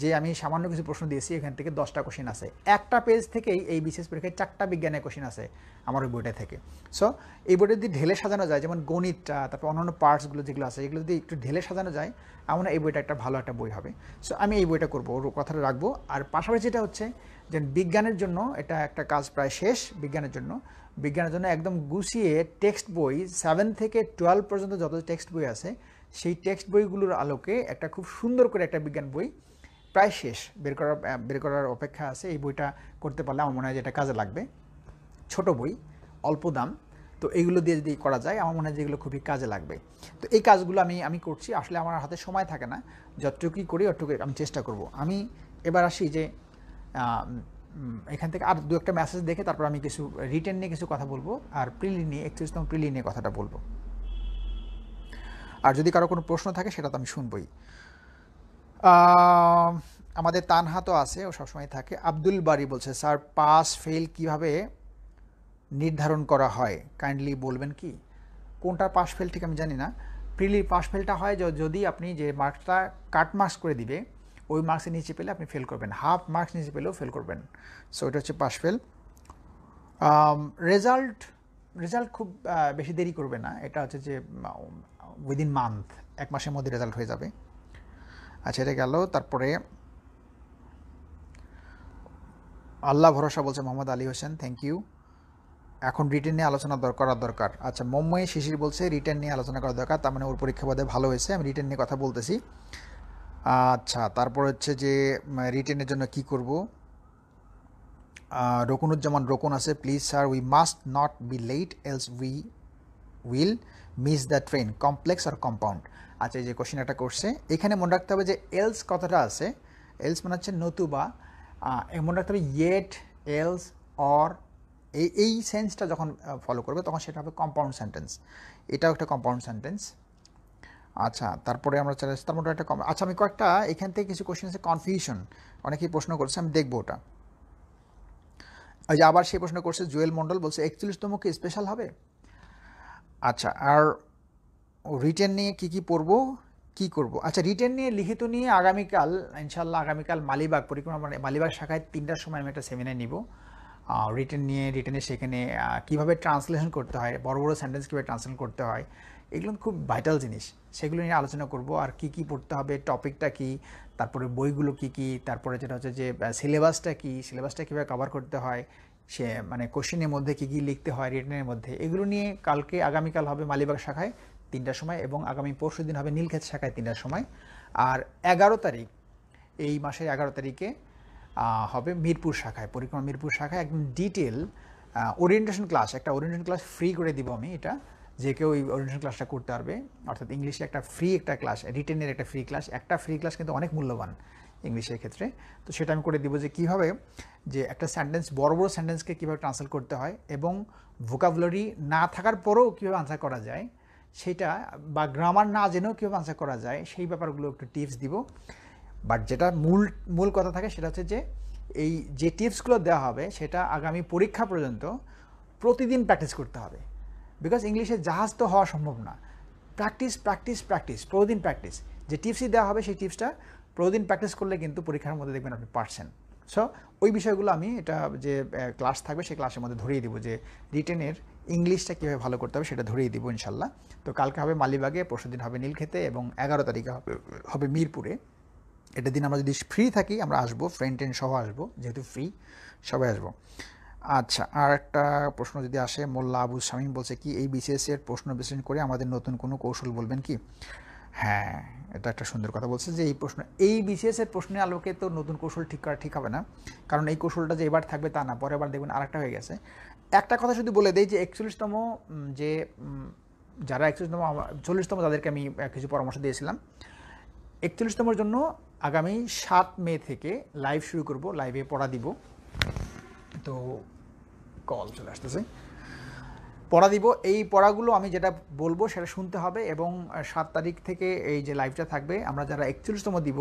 Speaker 1: যে আমি সামান্য কিছু প্রশ্ন দিয়েছি এখান থেকে দশটা কোশ্চেন আছে একটা পেজ থেকেই এই বিশেষ পরীক্ষায় চারটা বিজ্ঞানের কোশ্চেন আছে আমার ওই বইটা থেকে সো এই বইটা যদি ঢেলে সাজানো যায় যেমন গণিতটা তারপর অন্যান্য পার্টসগুলো যেগুলো আছে এগুলো যদি একটু ঢেলে সাজানো যায় আমার এই বইটা একটা ভালো একটা বই হবে সো আমি এই বইটা করবো ওর কথাটা রাখবো আর পাশাপাশি যেটা হচ্ছে যে বিজ্ঞানের জন্য এটা একটা কাজ প্রায় শেষ বিজ্ঞানের জন্য বিজ্ঞানের জন্য একদম গুছিয়ে টেক্সট বই সেভেন থেকে টুয়েলভ পর্যন্ত যত টেক্সট বই আছে সেই টেক্সট বইগুলোর আলোকে একটা খুব সুন্দর করে একটা বিজ্ঞান বই প্রায় শেষ বের করার বের করার অপেক্ষা আছে এই বইটা করতে পারলে আমার মনে হয় যে এটা কাজে লাগবে ছোট বই অল্প দাম তো এইগুলো দিয়ে যদি করা যায় আমার মনে হয় যেগুলো খুবই কাজে লাগবে তো এই কাজগুলো আমি আমি করছি আসলে আমার হাতে সময় থাকে না যতটুকুই করি অতটুকুই আমি চেষ্টা করব আমি এবার আসি যে এখান থেকে আর দু একটা মেসেজ দেখে তারপর আমি কিছু রিটেন নিয়ে কিছু কথা বলবো আর প্রিলি নিয়ে একত্রিশতম প্রিলি নিয়ে কথাটা বলবো আর যদি কারো কোনো প্রশ্ন থাকে সেটা তো আমি শুনবই আমাদের তানহা তো আছে ও সবসময় থাকে আব্দুল বারি বলছে স্যার পাস ফেল কিভাবে নির্ধারণ করা হয় কাইন্ডলি বলবেন কি কোনটার পাশ ফেল ঠিক আমি জানি না প্রিলি পাশ ফেলটা হয় যদি আপনি যে মার্কসটা কাট মার্কস করে দিবে ওই মার্কসের নিচে পেলে আপনি ফেল করবেন হাফ মার্কস নিচে পেলেও ফেল করবেন সো এটা হচ্ছে পাশ ফেল রেজাল্ট রেজাল্ট খুব বেশি দেরি করবে না এটা হচ্ছে যে উইদিন মান্থ এক মাসের মধ্যে রেজাল্ট হয়ে যাবে আচ্ছা এটা গেল তারপরে আল্লাহ ভরসা বলছে মোহাম্মদ আলী হোসেন থ্যাংক ইউ এখন রিটেন নিয়ে আলোচনা করার দরকার আচ্ছা মোম্ময়ে শিশির বলছে রিটেন নিয়ে আলোচনা করা দরকার তার মানে ওর পরীক্ষা বাদে ভালো হয়েছে আমি রিটেন নিয়ে কথা বলতেছি আচ্ছা তারপর হচ্ছে যে রিটেনের জন্য কি করব রকুনুজ্জামান রোকন আছে please sir we must not be late else we will miss the train complex আর কম্পাউন্ড আচ্ছা এই যে কোশ্চেন একটা করছে এখানে মনে রাখতে হবে যে এলস কথাটা আছে এলস মানে হচ্ছে নতুবা মনে রাখতে হবে ইয়েট এলস অর এই এই সেন্সটা যখন ফলো করবে তখন সেটা হবে কম্পাউন্ড সেন্টেন্স এটাও একটা কম্পাউন্ড সেন্টেন্স আচ্ছা তারপরে আমরা চলে তার মধ্যে একটা কম আচ্ছা আমি কয়েকটা এখান থেকে কিছু কোশ্চেন আছে কনফিউশন অনেকেই প্রশ্ন করছে আমি দেখবো ওটা ওই যে আবার সেই প্রশ্ন করছে জুয়েল মন্ডল বলছে একচল্লিশতম কি স্পেশাল হবে আচ্ছা আর রিটেন নিয়ে কি কি পড়বো কি করব আচ্ছা রিটেন নিয়ে লিখিত নিয়ে আগামীকাল ইনশাল্লাহ আগামীকাল মালিবাগ পরিক্রমা মানে মালিবাগ শাখায় তিনটার সময় আমি একটা সেমিনার নিব রিটেন নিয়ে রিটেনে সেখানে কীভাবে ট্রান্সলেশন করতে হয় বড় বড় সেন্টেন্স কীভাবে ট্রান্সলেশন করতে হয় এগুলো খুব ভাইটাল জিনিস সেগুলো নিয়ে আলোচনা করব আর কি কি পড়তে হবে টপিকটা কি তারপরে বইগুলো কি কি তারপরে যেটা হচ্ছে যে সিলেবাসটা কি সিলেবাসটা কীভাবে কভার করতে হয় সে মানে কোশ্চেনের মধ্যে কী কী লিখতে হয় রিটেনের মধ্যে এগুলো নিয়ে কালকে আগামীকাল হবে মালিবাগ শাখায় তিনটার সময় এবং আগামী পরশু দিন হবে নীলক্ষেত শাখায় তিনটার সময় আর এগারো তারিখ এই মাসের এগারো তারিখে হবে মিরপুর শাখায় পরিক্রমা মিরপুর শাখায় একদম ডিটেল ওরিয়েন্টেশন ক্লাস একটা ওরিয়েন্টেশন ক্লাস ফ্রি করে দিব আমি এটা যে কেউ ওই ওরিয়েন্টেশন ক্লাসটা করতে পারবে অর্থাৎ ইংলিশে একটা ফ্রি একটা ক্লাস রিটেনের একটা ফ্রি ক্লাস একটা ফ্রি ক্লাস কিন্তু অনেক মূল্যবান ইংলিশের ক্ষেত্রে তো সেটা আমি করে দিব যে কীভাবে যে একটা সেন্টেন্স বড় বড় সেন্টেন্সকে কীভাবে ট্রান্সলেট করতে হয় এবং ভোকাবুলারি না থাকার পরেও কীভাবে আনসার করা যায় সেটা বা গ্রামার না জেনেও কীভাবে আনসার করা যায় সেই ব্যাপারগুলো একটু টিপস দিব বাট যেটা মূল মূল কথা থাকে সেটা হচ্ছে যে এই যে টিপসগুলো দেওয়া হবে সেটা আগামী পরীক্ষা পর্যন্ত প্রতিদিন প্র্যাকটিস করতে হবে বিকজ ইংলিশে জাহাজ তো হওয়া সম্ভব না প্র্যাকটিস প্র্যাকটিস প্র্যাকটিস প্রতিদিন প্র্যাকটিস যে টিপসই দেওয়া হবে সেই টিপসটা প্রতিদিন প্র্যাকটিস করলে কিন্তু পরীক্ষার মধ্যে দেখবেন আপনি পারছেন সো ওই বিষয়গুলো আমি এটা যে ক্লাস থাকবে সেই ক্লাসের মধ্যে ধরিয়ে দিব যে রিটেনের ইংলিশটা কীভাবে ভালো করতে হবে সেটা ধরিয়ে দিব ইনশাল্লাহ তো কালকে হবে মালিবাগে দিন হবে নীলক্ষেতে এবং এগারো তারিখে হবে হবে মিরপুরে এটা দিন আমরা যদি ফ্রি থাকি আমরা আসবো ফ্রেন্ড টেন সহ আসবো যেহেতু ফ্রি সবাই আসবো আচ্ছা আর একটা প্রশ্ন যদি আসে মোল্লা আবু শামীম বলছে কি এই বিসিএস এর প্রশ্ন বিশ্লেষণ করে আমাদের নতুন কোনো কৌশল বলবেন কি হ্যাঁ এটা একটা সুন্দর কথা বলছে যে এই প্রশ্ন এই বিসিএস এর প্রশ্নের আলোকে তো নতুন কৌশল ঠিক করা ঠিক হবে না কারণ এই কৌশলটা যে এবার থাকবে তা না পরের বার দেখবেন আরেকটা হয়ে গেছে একটা কথা শুধু বলে দেই যে একচল্লিশতম যে যারা একচল্লিশতম চল্লিশতম তাদেরকে আমি কিছু পরামর্শ দিয়েছিলাম একচল্লিশতমের জন্য আগামী সাত মে থেকে লাইভ শুরু করব লাইভে পড়া দিব তো কল চলে আসতেছে পড়া দিব এই পড়াগুলো আমি যেটা বলবো সেটা শুনতে হবে এবং সাত তারিখ থেকে এই যে লাইভটা থাকবে আমরা যারা একচল্লিশতম দিব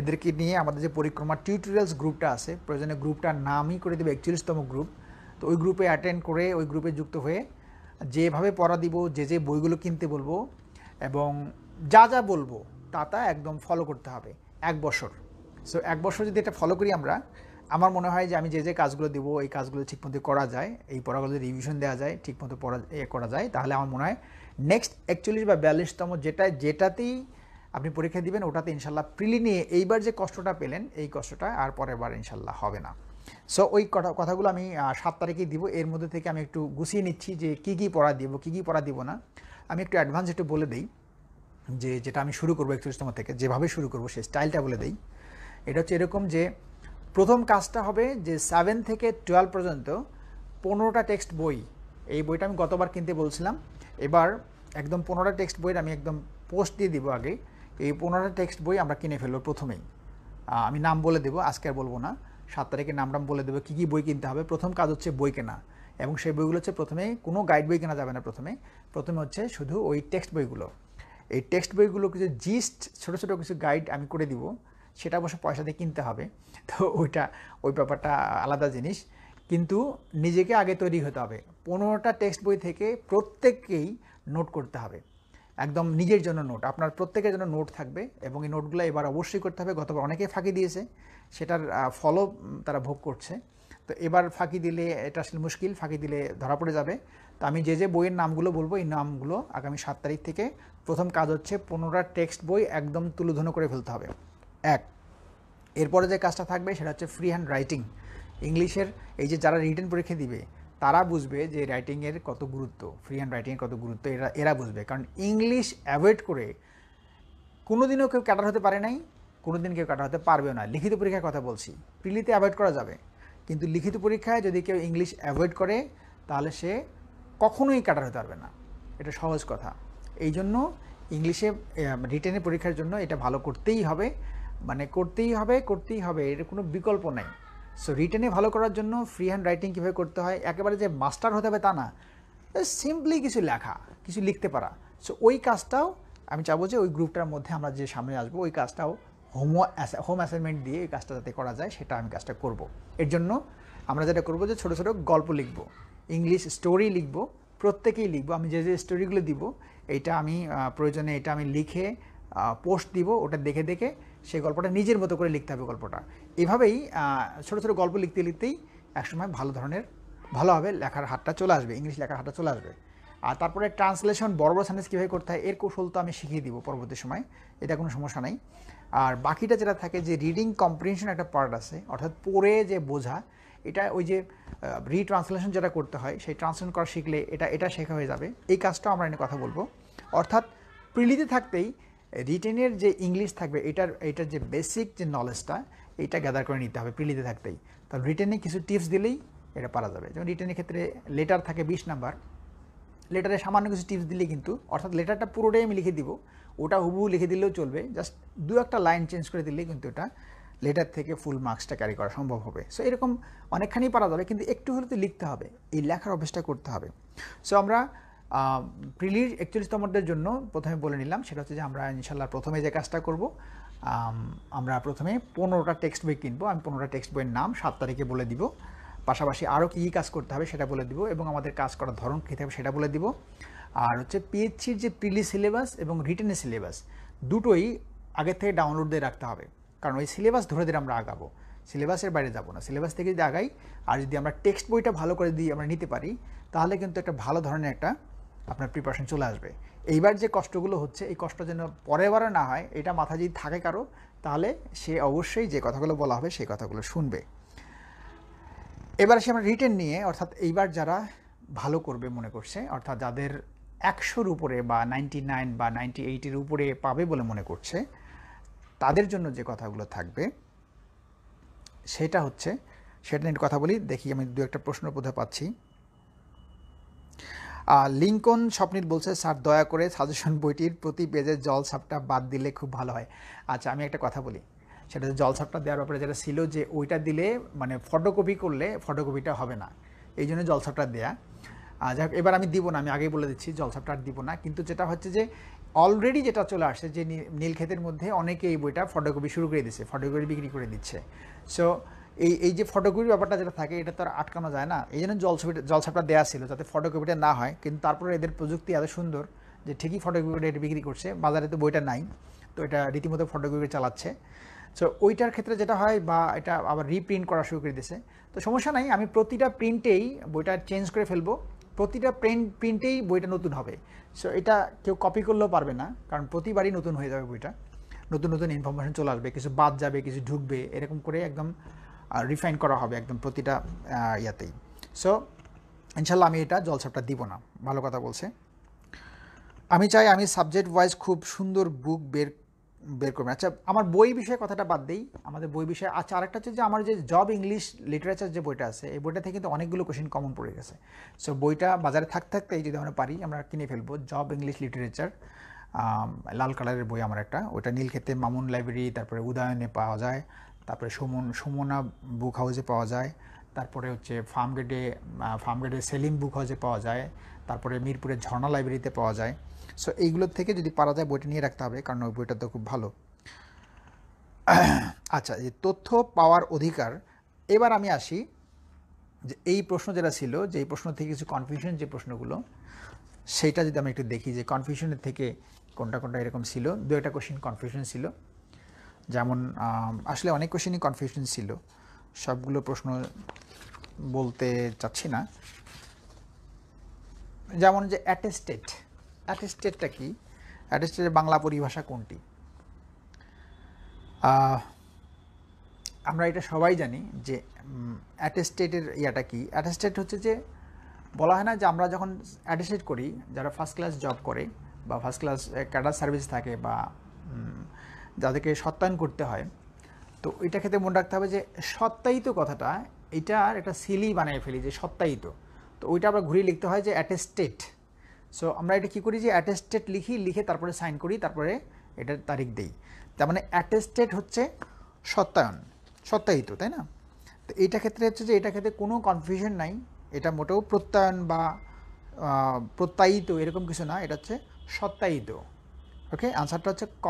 Speaker 1: এদেরকে নিয়ে আমাদের যে পরিক্রমা টিউটোরিয়ালস গ্রুপটা আছে প্রয়োজনে গ্রুপটার নামই করে দেবে একচল্লিশতম গ্রুপ তো ওই গ্রুপে অ্যাটেন্ড করে ওই গ্রুপে যুক্ত হয়ে যেভাবে পড়া দিব যে যে বইগুলো কিনতে বলবো এবং যা যা বলবো তা তা একদম ফলো করতে হবে এক বছর সো এক বছর যদি এটা ফলো করি আমরা আমার মনে হয় যে আমি যে যে কাজগুলো দেবো এই কাজগুলো ঠিকমতো করা যায় এই পড়াগুলো রিভিশন দেওয়া যায় ঠিকমতো পড়া করা যায় তাহলে আমার মনে হয় নেক্সট একচল্লিশ বা বিয়াল্লিশতম যেটা যেটাতেই আপনি পরীক্ষা দিবেন ওটাতে ইনশাল্লাহ প্রিলি নিয়ে এইবার যে কষ্টটা পেলেন এই কষ্টটা আর পরের বার ইনশাল্লাহ হবে না সো ওই কথা কথাগুলো আমি সাত তারিখেই দিব এর মধ্যে থেকে আমি একটু গুছিয়ে নিচ্ছি যে কী কী পড়া দিব কী কী পড়া দিব না আমি একটু অ্যাডভান্স একটু বলে দিই যে যেটা আমি শুরু করবো একত্রিশতম থেকে যেভাবে শুরু করবো সেই স্টাইলটা বলে দেই এটা হচ্ছে এরকম যে প্রথম কাজটা হবে যে সেভেন থেকে টুয়েলভ পর্যন্ত পনেরোটা টেক্সট বই এই বইটা আমি গতবার কিনতে বলছিলাম এবার একদম পনেরোটা টেক্সট বইয়ের আমি একদম পোস্ট দিয়ে দিব আগে এই পনেরোটা টেক্সট বই আমরা কিনে ফেলবো প্রথমেই আমি নাম বলে দেবো আজকে আর বলবো না সাত তারিখে নাম টাম বলে দেবো কী কী বই কিনতে হবে প্রথম কাজ হচ্ছে বই কেনা এবং সেই বইগুলো হচ্ছে প্রথমে কোনো গাইড বই কেনা যাবে না প্রথমে প্রথমে হচ্ছে শুধু ওই টেক্সট বইগুলো এই টেক্সট বইগুলো কিছু জিস্ট ছোটো ছোটো কিছু গাইড আমি করে দিব সেটা অবশ্য পয়সা দিয়ে কিনতে হবে তো ওইটা ওই ব্যাপারটা আলাদা জিনিস কিন্তু নিজেকে আগে তৈরি হতে হবে পনেরোটা টেক্সট বই থেকে প্রত্যেককেই নোট করতে হবে একদম নিজের জন্য নোট আপনার প্রত্যেকের জন্য নোট থাকবে এবং এই নোটগুলো এবার অবশ্যই করতে হবে গতবার অনেকে ফাঁকি দিয়েছে সেটার ফলও তারা ভোগ করছে তো এবার ফাঁকি দিলে এটা আসলে মুশকিল ফাঁকি দিলে ধরা পড়ে যাবে তো আমি যে যে বইয়ের নামগুলো বলবো এই নামগুলো আগামী সাত তারিখ থেকে প্রথম কাজ হচ্ছে পনেরোটা টেক্সট বই একদম তুলোধনো করে ফেলতে হবে এক এরপরে যে কাজটা থাকবে সেটা হচ্ছে ফ্রি হ্যান্ড রাইটিং ইংলিশের এই যে যারা রিটার্ন পরীক্ষা দিবে তারা বুঝবে যে রাইটিংয়ের কত গুরুত্ব ফ্রি হ্যান্ড রাইটিংয়ের কত গুরুত্ব এরা এরা বুঝবে কারণ ইংলিশ অ্যাভয়েড করে কোনোদিনও কেউ ক্যাটার হতে পারে নাই কোনোদিন কেউ কাটা হতে পারবেও না লিখিত পরীক্ষার কথা বলছি প্রিলিতে অ্যাভয়েড করা যাবে কিন্তু লিখিত পরীক্ষায় যদি কেউ ইংলিশ অ্যাভয়েড করে তাহলে সে কখনোই কাটার হতে পারবে না এটা সহজ কথা এই জন্য ইংলিশে রিটেনের পরীক্ষার জন্য এটা ভালো করতেই হবে মানে করতেই হবে করতেই হবে এর কোনো বিকল্প নেই সো রিটেনে ভালো করার জন্য ফ্রি হ্যান্ড রাইটিং কীভাবে করতে হয় একেবারে যে মাস্টার হতে হবে তা না সিম্পলি কিছু লেখা কিছু লিখতে পারা সো ওই কাজটাও আমি চাবো যে ওই গ্রুপটার মধ্যে আমরা যে সামনে আসবো ওই কাজটাও হোম হোম অ্যাসাইনমেন্ট দিয়ে এই কাজটা যাতে করা যায় সেটা আমি কাজটা করব। এর জন্য আমরা যেটা করবো যে ছোটো ছোটো গল্প লিখবো ইংলিশ স্টোরি লিখব প্রত্যেকেই লিখব আমি যে যে স্টোরিগুলো দিব এটা আমি প্রয়োজনে এটা আমি লিখে পোস্ট দিব ওটা দেখে দেখে সেই গল্পটা নিজের মতো করে লিখতে হবে গল্পটা এভাবেই ছোটো ছোটো গল্প লিখতে লিখতেই একসময় ভালো ধরনের ভালোভাবে লেখার হাতটা চলে আসবে ইংলিশ লেখার হাতটা চলে আসবে আর তারপরে ট্রান্সলেশন বড় বড় সেন্টেন্স কীভাবে করতে হয় এর কৌশল তো আমি শিখিয়ে দিব পরবর্তী সময় এটা কোনো সমস্যা নাই আর বাকিটা যেটা থাকে যে রিডিং কম্প্রিহেনশন একটা পার্ট আছে অর্থাৎ পড়ে যে বোঝা এটা ওই যে রিট্রান্সলেশন যেটা করতে হয় সেই ট্রান্সলেশন করা শিখলে এটা এটা শেখা হয়ে যাবে এই কাজটাও আমরা এনে কথা বলবো অর্থাৎ প্রিলিতে থাকতেই রিটেনের যে ইংলিশ থাকবে এটার এটার যে বেসিক যে নলেজটা এটা গ্যাদার করে নিতে হবে প্রিলিতে থাকতেই তাহলে রিটেনে কিছু টিপস দিলেই এটা পারা যাবে যেমন রিটেনের ক্ষেত্রে লেটার থাকে বিশ নাম্বার লেটারে সামান্য কিছু টিপস দিলেই কিন্তু অর্থাৎ লেটারটা পুরোটাই আমি লিখে দিব ওটা হুবহু লিখে দিলেও চলবে জাস্ট দু একটা লাইন চেঞ্জ করে দিলেই কিন্তু এটা লেটার থেকে ফুল মার্কসটা ক্যারি করা সম্ভব হবে সো এরকম অনেকখানি পারা যাবে কিন্তু একটু হলে তো লিখতে হবে এই লেখার অভ্যাসটা করতে হবে সো আমরা প্রিলির একচল্লিশতমদের জন্য প্রথমে বলে নিলাম সেটা হচ্ছে যে আমরা ইনশাল্লাহ প্রথমে যে কাজটা করব আমরা প্রথমে পনেরোটা টেক্সট বই কিনবো আমি পনেরোটা টেক্সট বইয়ের নাম সাত তারিখে বলে দিব পাশাপাশি আরও কী কাজ করতে হবে সেটা বলে দিব এবং আমাদের কাজ করার ধরন কী হবে সেটা বলে দিব আর হচ্ছে পিএইচসির যে প্রিলি সিলেবাস এবং রিটেনের সিলেবাস দুটোই আগে থেকে ডাউনলোড দিয়ে রাখতে হবে কারণ ওই সিলেবাস ধরে ধরে আমরা আগাবো সিলেবাসের বাইরে যাবো না সিলেবাস থেকে যদি আগাই আর যদি আমরা টেক্সট বইটা ভালো করে দিয়ে আমরা নিতে পারি তাহলে কিন্তু একটা ভালো ধরনের একটা আপনার প্রিপারেশন চলে আসবে এইবার যে কষ্টগুলো হচ্ছে এই কষ্ট যেন পরে বারে না হয় এটা মাথা যদি থাকে কারো তাহলে সে অবশ্যই যে কথাগুলো বলা হবে সেই কথাগুলো শুনবে এবার সে আমরা রিটেন নিয়ে অর্থাৎ এইবার যারা ভালো করবে মনে করছে অর্থাৎ যাদের একশোর উপরে বা নাইনটি নাইন বা নাইনটি এইটের উপরে পাবে বলে মনে করছে তাদের জন্য যে কথাগুলো থাকবে সেটা হচ্ছে সেটা নিয়ে কথা বলি দেখি আমি দু একটা প্রশ্ন বোধহয় পাচ্ছি লিঙ্কন স্বপ্নিল বলছে স্যার দয়া করে সাজেশন বইটির প্রতি পেজের জলসাপটা বাদ দিলে খুব ভালো হয় আচ্ছা আমি একটা কথা বলি সেটা হচ্ছে জলসাপটা দেওয়ার ব্যাপারে যেটা ছিল যে ওইটা দিলে মানে ফটোকপি করলে ফটোকপিটা হবে না এই জন্য জলসাপটা দেয়া যাই হোক এবার আমি দিব না আমি আগেই বলে দিচ্ছি জলসাপটা আর দিব না কিন্তু যেটা হচ্ছে যে অলরেডি যেটা চলে আসছে যে নীলক্ষেতের মধ্যে অনেকে এই বইটা ফটোকপি শুরু করে দিচ্ছে ফটোকপি বিক্রি করে দিচ্ছে সো এই এই যে ফটোকপির ব্যাপারটা যেটা থাকে এটা তো আর আটকানো যায় না এই জন্য জলছবিটা জলছাপটা দেওয়া ছিল যাতে ফটোকপিটা না হয় কিন্তু তারপরে এদের প্রযুক্তি এত সুন্দর যে ঠিকই ফটোকপিটা এটা বিক্রি করছে বাজারে তো বইটা নাই তো এটা রীতিমতো ফটোকপি চালাচ্ছে সো ওইটার ক্ষেত্রে যেটা হয় বা এটা আবার রিপ্রিন্ট করা শুরু করে দিয়েছে তো সমস্যা নাই আমি প্রতিটা প্রিন্টেই বইটা চেঞ্জ করে ফেলবো প্রতিটা প্রিন্ট প্রিন্টেই বইটা নতুন হবে সো এটা কেউ কপি করলেও পারবে না কারণ প্রতিবারই নতুন হয়ে যাবে বইটা নতুন নতুন ইনফরমেশন চলে আসবে কিছু বাদ যাবে কিছু ঢুকবে এরকম করে একদম রিফাইন করা হবে একদম প্রতিটা ইয়াতেই সো ইনশাল্লাহ আমি এটা জলসাপটা দিব না ভালো কথা বলছে আমি চাই আমি সাবজেক্ট ওয়াইজ খুব সুন্দর বুক বের বের করবেন আচ্ছা আমার বই বিষয়ে কথাটা বাদ দিই আমাদের বই বিষয়ে আচ্ছা আরেকটা হচ্ছে যে আমার যে জব ইংলিশ লিটারেচার যে বইটা আছে এই বইটা থেকে কিন্তু অনেকগুলো কোশ্চেন কমন পড়ে গেছে সো বইটা বাজারে থাকতে থাকতেই যদি আমরা পারি আমরা কিনে ফেলবো জব ইংলিশ লিটারেচার লাল কালারের বই আমার একটা ওটা নীলক্ষেত্রে মামুন লাইব্রেরি তারপরে উদয়নে পাওয়া যায় তারপরে সুমন সুমনা বুক হাউসে পাওয়া যায় তারপরে হচ্ছে ফার্মগেটে ফার্মগেটে সেলিম বুক হাউসে পাওয়া যায় তারপরে মিরপুরের ঝর্ণা লাইব্রেরিতে পাওয়া যায় সো এইগুলোর থেকে যদি পারা যায় বইটা নিয়ে রাখতে হবে কারণ ওই বইটা তো খুব ভালো আচ্ছা যে তথ্য পাওয়ার অধিকার এবার আমি আসি যে এই প্রশ্ন যেটা ছিল যে এই প্রশ্ন থেকে কিছু কনফিউশন যে প্রশ্নগুলো সেইটা যদি আমি একটু দেখি যে কনফিউশনের থেকে কোনটা কোনটা এরকম ছিল দু একটা কোশ্চেন কনফিউশন ছিল যেমন আসলে অনেক কোশ্চেনই কনফিউশন ছিল সবগুলো প্রশ্ন বলতে চাচ্ছি না যেমন যে অ্যাটেস্টেড অ্যাটেস্টেডটা কি অ্যাটেস্টেডের বাংলা পরিভাষা কোনটি আমরা এটা সবাই জানি যে অ্যাটেস্টেডের ইয়াটা কি অ্যাটেস্টেড হচ্ছে যে বলা হয় না যে আমরা যখন অ্যাটেস্টেড করি যারা ফার্স্ট ক্লাস জব করে বা ফার্স্ট ক্লাস ক্যাডার সার্ভিস থাকে বা যাদেরকে সত্যায়ন করতে হয় তো এটা ক্ষেত্রে মনে রাখতে হবে যে সত্যায়িত কথাটা এটার একটা সিলি বানিয়ে ফেলি যে সত্যায়িত তো ওইটা আমরা ঘুরিয়ে লিখতে হয় যে অ্যাটেস্টেড সো আমরা এটা কি করি যে অ্যাটেস্টেড লিখি লিখে তারপরে সাইন করি তারপরে এটার তারিখ দেই তার মানে অ্যাটেস্টেড হচ্ছে সত্যায়ন সত্যায়িত তাই না তো এইটা ক্ষেত্রে হচ্ছে যে এটা ক্ষেত্রে কোনো কনফিউশন নাই এটা মোটেও প্রত্যয়ন বা প্রত্যায়িত এরকম কিছু না এটা হচ্ছে সত্যায়িত ওকে আনসারটা হচ্ছে ক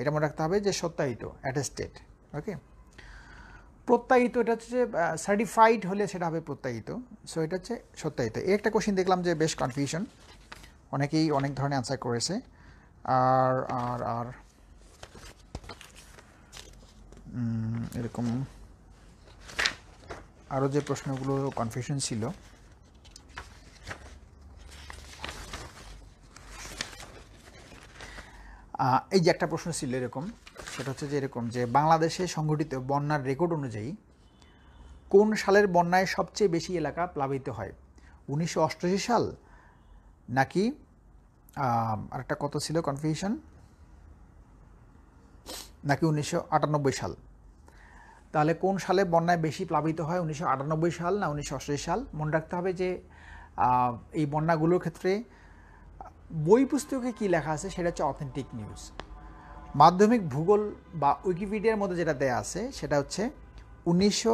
Speaker 1: এটা মনে রাখতে হবে যে সত্যায়িত অ্যাটেস্টেড ওকে প্রত্যায়িত এটা হচ্ছে যে সার্টিফাইড হলে সেটা হবে প্রত্যায়িত সো এটা হচ্ছে সত্যায়িত এই একটা কোশ্চিন দেখলাম যে বেশ কনফিউশন অনেকেই অনেক ধরনের অ্যান্সার করেছে আর আর আর এরকম আরও যে প্রশ্নগুলো কনফিউশন ছিল এই যে একটা প্রশ্ন ছিল এরকম সেটা হচ্ছে যে এরকম যে বাংলাদেশে সংঘটিত বন্যার রেকর্ড অনুযায়ী কোন সালের বন্যায় সবচেয়ে বেশি এলাকা প্লাবিত হয় উনিশশো সাল নাকি আরেকটা কত ছিল কনফিউশন নাকি উনিশশো সাল তাহলে কোন সালে বন্যায় বেশি প্লাবিত হয় উনিশশো সাল না উনিশশো সাল মনে রাখতে হবে যে এই বন্যাগুলোর ক্ষেত্রে বই পুস্তকে কী লেখা আছে সেটা হচ্ছে অথেন্টিক নিউজ মাধ্যমিক ভূগোল বা উইকিপিডিয়ার মধ্যে যেটা দেয়া আছে সেটা হচ্ছে উনিশশো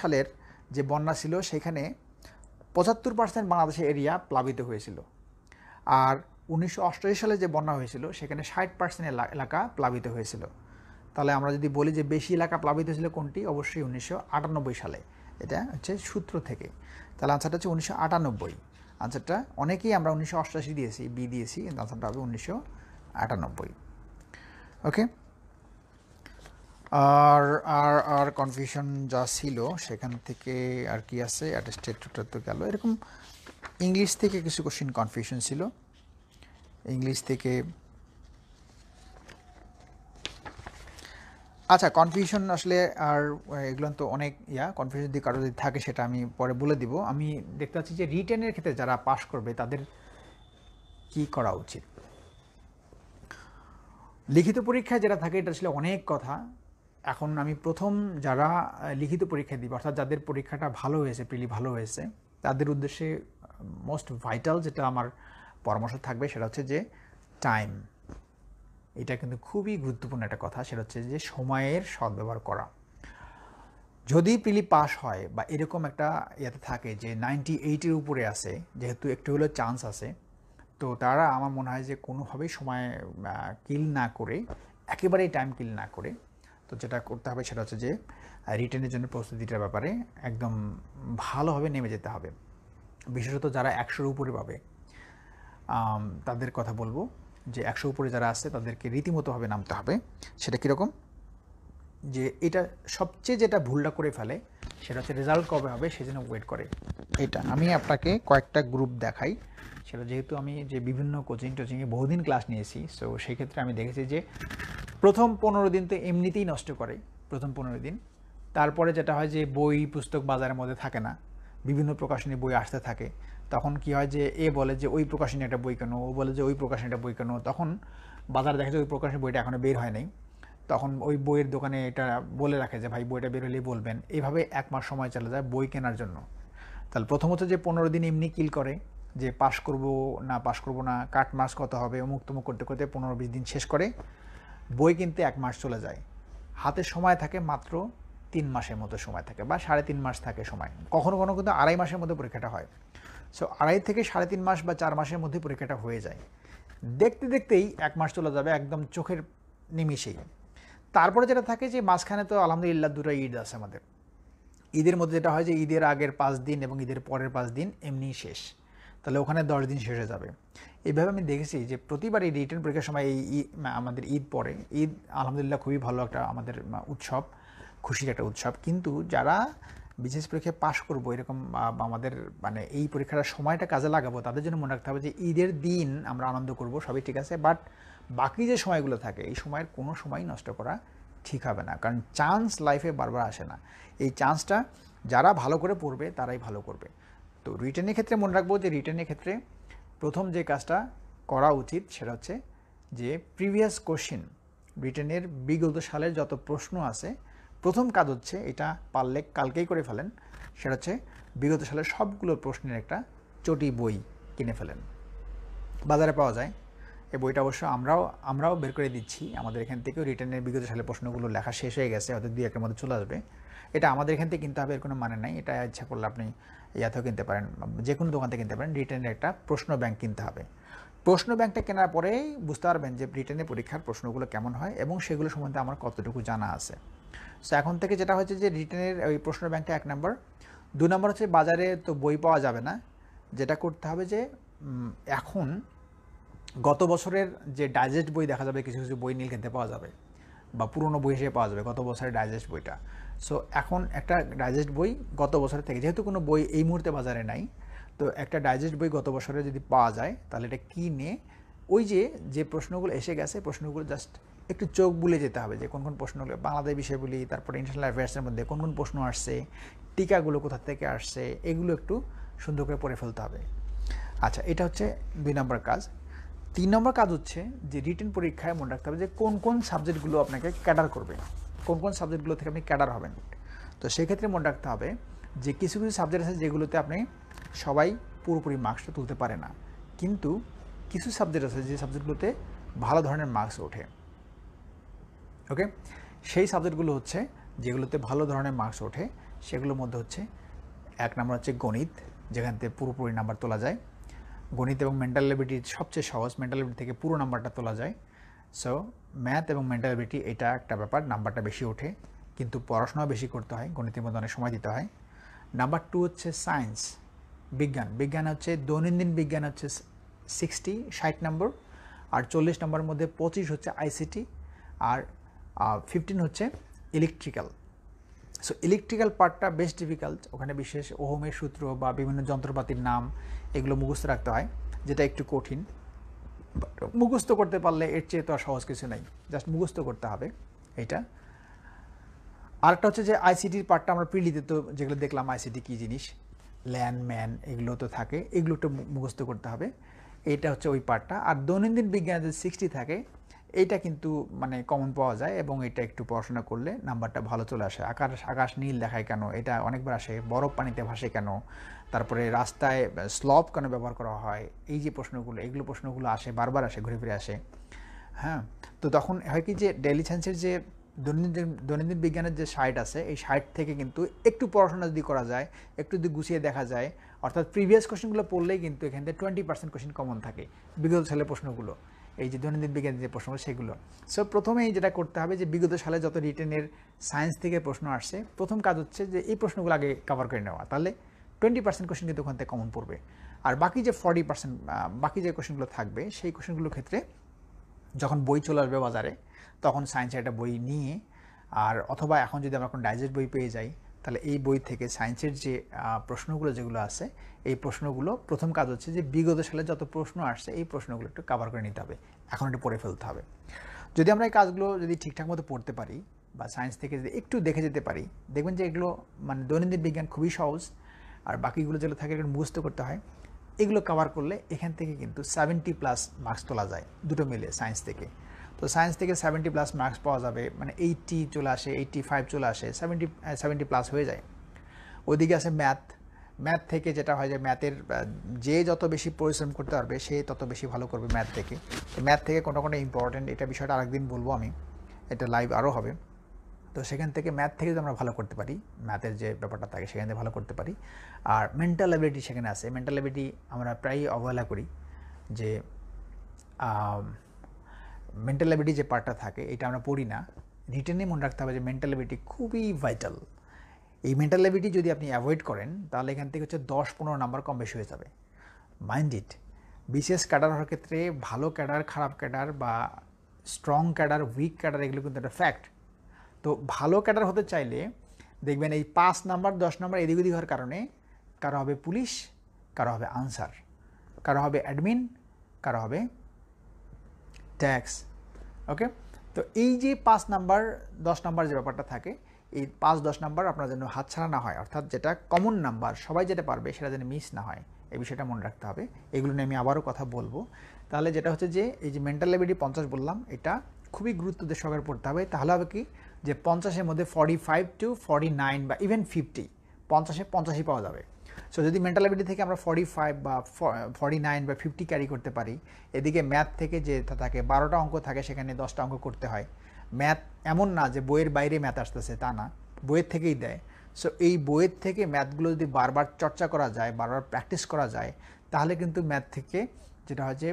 Speaker 1: সালের যে বন্যা ছিল সেখানে পঁচাত্তর পার্সেন্ট বাংলাদেশের এরিয়া প্লাবিত হয়েছিল আর উনিশশো সালে যে বন্যা হয়েছিল সেখানে ষাট পার্সেন্ট এলাকা প্লাবিত হয়েছিল তাহলে আমরা যদি বলি যে বেশি এলাকা প্লাবিত হয়েছিল কোনটি অবশ্যই উনিশশো সালে এটা হচ্ছে সূত্র থেকে তাহলে আনসারটা হচ্ছে উনিশশো আনসারটা অনেকেই আমরা উনিশশো দিয়েছি বি দিয়েছি কিন্তু আনসারটা হবে উনিশশো আটানব্বই ওকে আর আর আর কনফিউশন যা ছিল সেখান থেকে আর কি আছে অ্যাটেস্টেডটা তো গেল এরকম ইংলিশ থেকে কিছু কোশ্চিন কনফিউশন ছিল ইংলিশ থেকে আচ্ছা কনফিউশন আসলে আর এগুলো তো অনেক ইয়া কনফিউশন যদি কারো যদি থাকে সেটা আমি পরে বলে দিব আমি দেখতে পাচ্ছি যে রিটেনের ক্ষেত্রে যারা পাশ করবে তাদের কি করা উচিত লিখিত পরীক্ষায় যেটা থাকে এটা ছিল অনেক কথা এখন আমি প্রথম যারা লিখিত পরীক্ষা দিব অর্থাৎ যাদের পরীক্ষাটা ভালো হয়েছে প্রিলি ভালো হয়েছে তাদের উদ্দেশ্যে মোস্ট ভাইটাল যেটা আমার পরামর্শ থাকবে সেটা হচ্ছে যে টাইম এটা কিন্তু খুবই গুরুত্বপূর্ণ একটা কথা সেটা হচ্ছে যে সময়ের সদ্ব্যবহার করা যদি পিলি পাস হয় বা এরকম একটা ইয়েতে থাকে যে নাইনটি এইটের উপরে আসে যেহেতু একটু হলেও চান্স আছে তো তারা আমার মনে হয় যে কোনোভাবেই সময় কিল না করে একেবারেই টাইম কিল না করে তো যেটা করতে হবে সেটা হচ্ছে যে রিটার্নের জন্য প্রস্তুতিটার ব্যাপারে একদম ভালোভাবে নেমে যেতে হবে বিশেষত যারা একশোর উপরে পাবে তাদের কথা বলবো যে একশো উপরে যারা আছে তাদেরকে রীতিমতোভাবে নামতে হবে সেটা কীরকম যে এটা সবচেয়ে যেটা ভুলটা করে ফেলে সেটা হচ্ছে রেজাল্ট কবে হবে সেজন্য ওয়েট করে এটা আমি আপনাকে কয়েকটা গ্রুপ দেখাই সেটা যেহেতু আমি যে বিভিন্ন কোচিং টোচিংয়ে বহুদিন ক্লাস নিয়েছি সো সেক্ষেত্রে আমি দেখেছি যে প্রথম পনেরো দিন তো এমনিতেই নষ্ট করে প্রথম পনেরো দিন তারপরে যেটা হয় যে বই পুস্তক বাজারের মধ্যে থাকে না বিভিন্ন প্রকাশনী বই আসতে থাকে তখন কি হয় যে এ বলে যে ওই প্রকাশনী একটা বই কেন ও বলে যে ওই প্রকাশনী একটা বই কেন তখন বাজার দেখা যায় ওই প্রকাশনী বইটা এখনও বের হয় নাই তখন ওই বইয়ের দোকানে এটা বলে রাখে যে ভাই বইটা বের হলেই বলবেন এইভাবে এক মাস সময় চলে যায় বই কেনার জন্য তাহলে প্রথম হচ্ছে যে পনেরো দিন এমনি কিল করে যে পাশ করব না পাশ করব না কাট মাস কত হবে অমুক তমুক করতে করতে পনেরো বিশ দিন শেষ করে বই কিন্তু এক মাস চলে যায় হাতে সময় থাকে মাত্র তিন মাসের মতো সময় থাকে বা সাড়ে তিন মাস থাকে সময় কখনো কখনো কিন্তু আড়াই মাসের মধ্যে পরীক্ষাটা হয় সো আড়াই থেকে সাড়ে তিন মাস বা চার মাসের মধ্যে পরীক্ষাটা হয়ে যায় দেখতে দেখতেই এক মাস চলে যাবে একদম চোখের নিমিশেই তারপরে যেটা থাকে যে মাঝখানে তো আলহামদুলিল্লাহ দুটো ঈদ আছে আমাদের ঈদের মধ্যে যেটা হয় যে ঈদের আগের পাঁচ দিন এবং ঈদের পরের পাঁচ দিন এমনি শেষ তাহলে ওখানে দশ দিন শেষ হয়ে যাবে এইভাবে আমি দেখেছি যে প্রতিবার এই রিটার্ন পরীক্ষার সময় এই আমাদের ঈদ পড়ে ঈদ আলহামদুলিল্লাহ খুবই ভালো একটা আমাদের উৎসব খুশির একটা উৎসব কিন্তু যারা বিশেষ পরীক্ষায় পাশ করবো এরকম আমাদের মানে এই পরীক্ষার সময়টা কাজে লাগাবো তাদের জন্য মনে রাখতে হবে যে ঈদের দিন আমরা আনন্দ করব সবই ঠিক আছে বাট বাকি যে সময়গুলো থাকে এই সময়ের কোনো সময় নষ্ট করা ঠিক হবে না কারণ চান্স লাইফে বারবার আসে না এই চান্সটা যারা ভালো করে পড়বে তারাই ভালো করবে তো রিটার্নের ক্ষেত্রে মনে রাখবো যে রিটার্নের ক্ষেত্রে প্রথম যে কাজটা করা উচিত সেটা হচ্ছে যে প্রিভিয়াস কোশ্চেন ব্রিটেনের বিগত সালের যত প্রশ্ন আছে প্রথম কাজ হচ্ছে এটা পারলে কালকেই করে ফেলেন সেটা হচ্ছে বিগত সালের সবগুলো প্রশ্নের একটা চটি বই কিনে ফেলেন বাজারে পাওয়া যায় এই বইটা অবশ্য আমরাও আমরাও বের করে দিচ্ছি আমাদের এখান থেকেও রিটার্নের বিগত সালের প্রশ্নগুলো লেখা শেষ হয়ে গেছে হয়তো দুই একের মধ্যে চলে আসবে এটা আমাদের এখান থেকে কিনতে হবে এর কোনো মানে নাই এটা ইচ্ছা করলে আপনি ইয়া থেকে কিনতে পারেন যে কোনো দোকান থেকে কিনতে পারেন রিটার্নের একটা প্রশ্ন ব্যাংক কিনতে হবে প্রশ্ন ব্যাংকটা কেনার পরেই বুঝতে পারবেন যে রিটার্নের পরীক্ষার প্রশ্নগুলো কেমন হয় এবং সেগুলো সম্বন্ধে আমার কতটুকু জানা আছে সো এখন থেকে যেটা হচ্ছে যে রিটার্নের ওই প্রশ্ন ব্যাংকটা এক নম্বর দু নম্বর হচ্ছে বাজারে তো বই পাওয়া যাবে না যেটা করতে হবে যে এখন গত বছরের যে ডাইজেস্ট বই দেখা যাবে কিছু কিছু বই নীল কিনতে পাওয়া যাবে বা পুরনো বই হিসেবে পাওয়া যাবে গত বছরের ডাইজেস্ট বইটা সো এখন একটা ডাইজেস্ট বই গত বছরের থেকে যেহেতু কোনো বই এই মুহূর্তে বাজারে নাই তো একটা ডাইজেস্ট বই গত বছরে যদি পাওয়া যায় তাহলে এটা কিনে ওই যে যে প্রশ্নগুলো এসে গেছে প্রশ্নগুলো জাস্ট একটু চোখ বুলে যেতে হবে যে কোন কোন প্রশ্নগুলো বাংলাদেশ বিষয়গুলি তারপরে ইন্টারন্যাশনাল অ্যাফেয়ার্সের মধ্যে কোন কোন প্রশ্ন আসছে টিকাগুলো কোথা থেকে আসছে এগুলো একটু সুন্দর করে পড়ে ফেলতে হবে আচ্ছা এটা হচ্ছে দুই নম্বর কাজ তিন নম্বর কাজ হচ্ছে যে রিটেন পরীক্ষায় মনে রাখতে হবে যে কোন কোন সাবজেক্টগুলো আপনাকে ক্যাডার করবে কোন কোন সাবজেক্টগুলো থেকে আপনি ক্যাডার হবেন তো সেক্ষেত্রে মনে রাখতে হবে যে কিছু কিছু সাবজেক্ট আছে যেগুলোতে আপনি সবাই পুরোপুরি মার্কসটা তুলতে পারে না কিন্তু কিছু সাবজেক্ট আছে যে সাবজেক্টগুলোতে ভালো ধরনের মার্কস ওঠে ওকে সেই সাবজেক্টগুলো হচ্ছে যেগুলোতে ভালো ধরনের মার্কস ওঠে সেগুলোর মধ্যে হচ্ছে এক নম্বর হচ্ছে গণিত যেখান থেকে পুরোপুরি নাম্বার তোলা যায় গণিত এবং মেন্টাল এবিলিটি সবচেয়ে সহজ মেন্টাল এবিলিটি থেকে পুরো নাম্বারটা তোলা যায় সো ম্যাথ এবং মেন্টাল এবিলিটি এটা একটা ব্যাপার নাম্বারটা বেশি ওঠে কিন্তু পড়াশোনাও বেশি করতে হয় গণিতের মধ্যে অনেক সময় দিতে হয় নাম্বার টু হচ্ছে সায়েন্স বিজ্ঞান বিজ্ঞান হচ্ছে দৈনন্দিন বিজ্ঞান হচ্ছে সিক্সটি ষাট নম্বর আর চল্লিশ নম্বরের মধ্যে পঁচিশ হচ্ছে আইসিটি আর ফিফটিন হচ্ছে ইলেকট্রিক্যাল সো ইলেকট্রিক্যাল পার্টটা বেশ ডিফিকাল্ট ওখানে বিশেষ ওহোমের সূত্র বা বিভিন্ন যন্ত্রপাতির নাম এগুলো মুখস্থ রাখতে হয় যেটা একটু কঠিন মুখস্থ করতে পারলে এর চেয়ে তো আর সহজ কিছু নেই জাস্ট মুখস্থ করতে হবে এটা আরেকটা হচ্ছে যে আইসিটির পার্টটা আমরা পিডিতে তো যেগুলো দেখলাম আইসিটি কী জিনিস ল্যান ম্যান এগুলো তো থাকে এগুলো একটু মুখস্থ করতে হবে এটা হচ্ছে ওই পার্টটা আর দৈনন্দিন বিজ্ঞানে যে সিক্সটি থাকে এইটা কিন্তু মানে কমন পাওয়া যায় এবং এটা একটু পড়াশোনা করলে নাম্বারটা ভালো চলে আসে আকাশ আকাশ নীল দেখায় কেন এটা অনেকবার আসে বরফ পানিতে ভাসে কেন তারপরে রাস্তায় স্লপ কেন ব্যবহার করা হয় এই যে প্রশ্নগুলো এগুলো প্রশ্নগুলো আসে বারবার আসে ঘুরে ফিরে আসে হ্যাঁ তো তখন হয় কি যে ডেলি সায়েন্সের যে দৈনন্দিন দৈনন্দিন বিজ্ঞানের যে সাইট আছে এই সাইট থেকে কিন্তু একটু পড়াশোনা যদি করা যায় একটু যদি গুছিয়ে দেখা যায় অর্থাৎ প্রিভিয়াস কোশ্চেনগুলো পড়লেই কিন্তু এখান থেকে টোয়েন্টি পার্সেন্ট কোশ্চেন কমন থাকে বিগত ছেলে প্রশ্নগুলো এই যে দৈনন্দিন বিজ্ঞানের যে প্রশ্নগুলো সেগুলো সো প্রথমেই যেটা করতে হবে যে বিগত সালে যত রিটেনের সায়েন্স থেকে প্রশ্ন আসছে প্রথম কাজ হচ্ছে যে এই প্রশ্নগুলো আগে কভার করে নেওয়া তাহলে টোয়েন্টি পার্সেন্ট কোশ্চেন কিন্তু ওখান থেকে কমন পড়বে আর বাকি যে ফর্টি পার্সেন্ট বাকি যে কোশ্চেনগুলো থাকবে সেই কোশ্চেনগুলোর ক্ষেত্রে যখন বই চলে আসবে বাজারে তখন সায়েন্সের একটা বই নিয়ে আর অথবা এখন যদি আমরা কোনো ডাইজেস্ট বই পেয়ে যাই তাহলে এই বই থেকে সায়েন্সের যে প্রশ্নগুলো যেগুলো আছে এই প্রশ্নগুলো প্রথম কাজ হচ্ছে যে বিগত সালে যত প্রশ্ন আসছে এই প্রশ্নগুলো একটু কাভার করে নিতে হবে এখন একটু পড়ে ফেলতে হবে যদি আমরা এই কাজগুলো যদি ঠিকঠাক মতো পড়তে পারি বা সায়েন্স থেকে যদি একটু দেখে যেতে পারি দেখবেন যে এগুলো মানে দৈনন্দিন বিজ্ঞান খুবই সহজ আর বাকিগুলো যেগুলো থাকে এগুলো মুখস্থ করতে হয় এগুলো কভার করলে এখান থেকে কিন্তু সেভেন্টি প্লাস মার্কস তোলা যায় দুটো মিলে সায়েন্স থেকে তো সায়েন্স থেকে সেভেন্টি প্লাস মার্কস পাওয়া যাবে মানে এইটি চলে আসে এইটি ফাইভ চলে আসে সেভেন্টি সেভেন্টি প্লাস হয়ে যায় ওদিকে আছে ম্যাথ ম্যাথ থেকে যেটা হয় যে ম্যাথের যে যত বেশি পরিশ্রম করতে পারবে সে তত বেশি ভালো করবে ম্যাথ থেকে তো ম্যাথ থেকে কোনো কোনো ইম্পর্টেন্ট এটা বিষয়টা আরেকদিন বলবো আমি এটা লাইভ আরও হবে তো সেখান থেকে ম্যাথ থেকে যদি আমরা ভালো করতে পারি ম্যাথের যে ব্যাপারটা থাকে সেখান থেকে ভালো করতে পারি আর মেন্টাল অ্যাবিলিটি সেখানে আছে মেন্টাল অ্যাবিলিটি আমরা প্রায়ই অবহেলা করি যে মেন্টাল অ্যাবিলিটি যে পার্টটা থাকে এটা আমরা পড়ি না রিটেনে মনে রাখতে হবে যে মেন্টাল অ্যাবিলিটি খুবই ভাইটাল এই মেন্টাল অ্যাবিলিটি যদি আপনি অ্যাভয়েড করেন তাহলে এখান থেকে হচ্ছে দশ পনেরো নাম্বার কম বেশি হয়ে যাবে মাইন্ড ইট বিশেষ ক্যাডার হওয়ার ক্ষেত্রে ভালো ক্যাডার খারাপ ক্যাডার বা স্ট্রং ক্যাডার উইক ক্যাডার এগুলো কিন্তু একটা ফ্যাক্ট তো ভালো ক্যাডার হতে চাইলে দেখবেন এই পাঁচ নাম্বার দশ নাম্বার এদিক ওদিক হওয়ার কারণে কারো হবে পুলিশ কারো হবে আনসার কারো হবে অ্যাডমিন কারো হবে ট্যাক্স ওকে তো এই যে পাঁচ নাম্বার দশ নাম্বার যে ব্যাপারটা থাকে এই পাঁচ দশ নাম্বার আপনার যেন হাতছাড়া না হয় অর্থাৎ যেটা কমন নাম্বার সবাই যেটা পারবে সেটা যেন মিস না হয় এই বিষয়টা মনে রাখতে হবে এগুলো নিয়ে আমি আবারও কথা বলবো তাহলে যেটা হচ্ছে যে এই যে মেন্টাল লেবিলিটি পঞ্চাশ বললাম এটা খুবই গুরুত্ব দিয়ে সরকার পড়তে হবে তাহলে হবে কি যে পঞ্চাশের মধ্যে forty five to forty nine বা ইভেন ফিফটি পঞ্চাশে পঞ্চাশই পাওয়া যাবে সো যদি মেন্টাল থেকে আমরা ফর্টি ফাইভ বা ফর্টি নাইন বা ফিফটি ক্যারি করতে পারি এদিকে ম্যাথ থেকে যে থাকে বারোটা অঙ্ক থাকে সেখানে দশটা অঙ্ক করতে হয় ম্যাথ এমন না যে বইয়ের বাইরে ম্যাথ আসতেছে তা না বইয়ের থেকেই দেয় সো এই বইয়ের থেকে ম্যাথগুলো যদি বারবার চর্চা করা যায় বারবার প্র্যাকটিস করা যায় তাহলে কিন্তু ম্যাথ থেকে যেটা হয় যে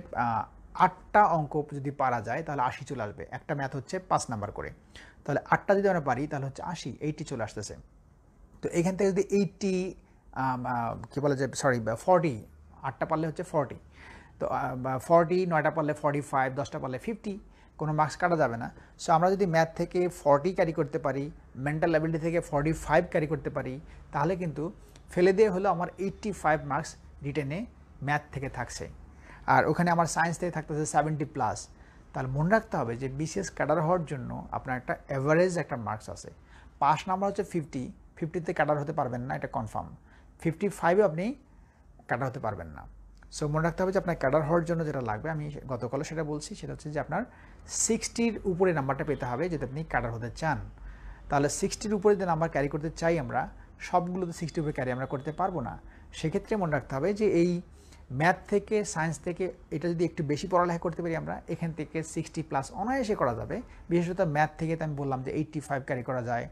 Speaker 1: আটটা অঙ্ক যদি পারা যায় তাহলে আশি চলে আসবে একটা ম্যাথ হচ্ছে পাঁচ নাম্বার করে তাহলে আটটা যদি আমরা পারি তাহলে হচ্ছে আশি এইটি চলে আসতেছে তো এখান থেকে যদি এইটি কি বলে যে সরি ফর্টি আটটা পারলে হচ্ছে ফর্টি তো ফর্টি নয়টা পারলে ফর্টি ফাইভ দশটা পারলে ফিফটি কোনো মার্কস কাটা যাবে না সো আমরা যদি ম্যাথ থেকে ফর্টি ক্যারি করতে পারি মেন্টাল অ্যাবিলিটি থেকে ফর্টি ফাইভ ক্যারি করতে পারি তাহলে কিন্তু ফেলে দিয়ে হলো আমার এইট্টি ফাইভ মার্কস রিটেনে ম্যাথ থেকে থাকছে আর ওখানে আমার সায়েন্স থেকে থাকতেছে সেভেন্টি প্লাস তাহলে মনে রাখতে হবে যে বিসিএস ক্যাডার হওয়ার জন্য আপনার একটা অ্যাভারেজ একটা মার্কস আছে পাস নাম্বার হচ্ছে ফিফটি ফিফটিতে ক্যাডার হতে পারবেন না এটা কনফার্ম ফিফটি ফাইভে আপনি কাটা হতে পারবেন না সো মনে রাখতে হবে যে আপনার ক্যাডার হওয়ার জন্য যেটা লাগবে আমি গতকালও সেটা বলছি সেটা হচ্ছে যে আপনার সিক্সটির উপরে নাম্বারটা পেতে হবে যদি আপনি ক্যাডার হতে চান তাহলে সিক্সটির উপরে যে নাম্বার ক্যারি করতে চাই আমরা সবগুলো তো সিক্সটির উপরে ক্যারি আমরা করতে পারবো না সেক্ষেত্রে মনে রাখতে হবে যে এই ম্যাথ থেকে সায়েন্স থেকে এটা যদি একটু বেশি পড়ালেখা করতে পারি আমরা এখান থেকে সিক্সটি প্লাস অনায়াসে করা যাবে বিশেষত ম্যাথ থেকে তো আমি বললাম যে এইটটি ফাইভ ক্যারি করা যায়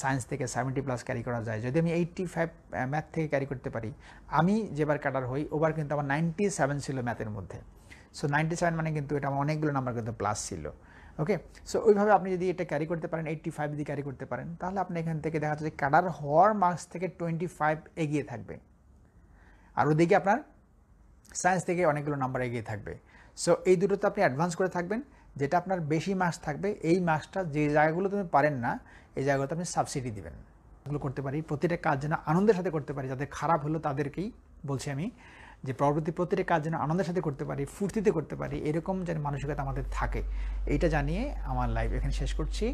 Speaker 1: সায়েন্স থেকে সেভেন্টি প্লাস ক্যারি করা যায় যদি আমি এইট্টি ফাইভ ম্যাথ থেকে ক্যারি করতে পারি আমি যেবার কাটার হই ওবার কিন্তু আমার নাইনটি সেভেন ছিল ম্যাথের মধ্যে সো নাইনটি সেভেন মানে কিন্তু এটা আমার অনেকগুলো নাম্বার কিন্তু প্লাস ছিল ওকে সো ওইভাবে আপনি যদি এটা ক্যারি করতে পারেন এইট্টি ফাইভ যদি ক্যারি করতে পারেন তাহলে আপনি এখান থেকে দেখা যাচ্ছে কাটার হওয়ার মার্কস থেকে টোয়েন্টি ফাইভ এগিয়ে থাকবে আর ওদিকে আপনার সায়েন্স থেকে অনেকগুলো নাম্বার এগিয়ে থাকবে সো এই দুটো তো আপনি অ্যাডভান্স করে থাকবেন যেটা আপনার বেশি মার্কস থাকবে এই মার্কসটা যে জায়গাগুলো তুমি পারেন না এই জায়গাগুলোতে আপনি সাবসিডি দিবেন এগুলো করতে পারি প্রতিটা কাজ যেন আনন্দের সাথে করতে পারি যাদের খারাপ হলো তাদেরকেই বলছি আমি যে পরবর্তী প্রতিটা কাজ যেন আনন্দের সাথে করতে পারি ফুর্তিতে করতে পারি এরকম যেন মানসিকতা আমাদের থাকে এইটা জানিয়ে আমার লাইভ এখানে শেষ করছি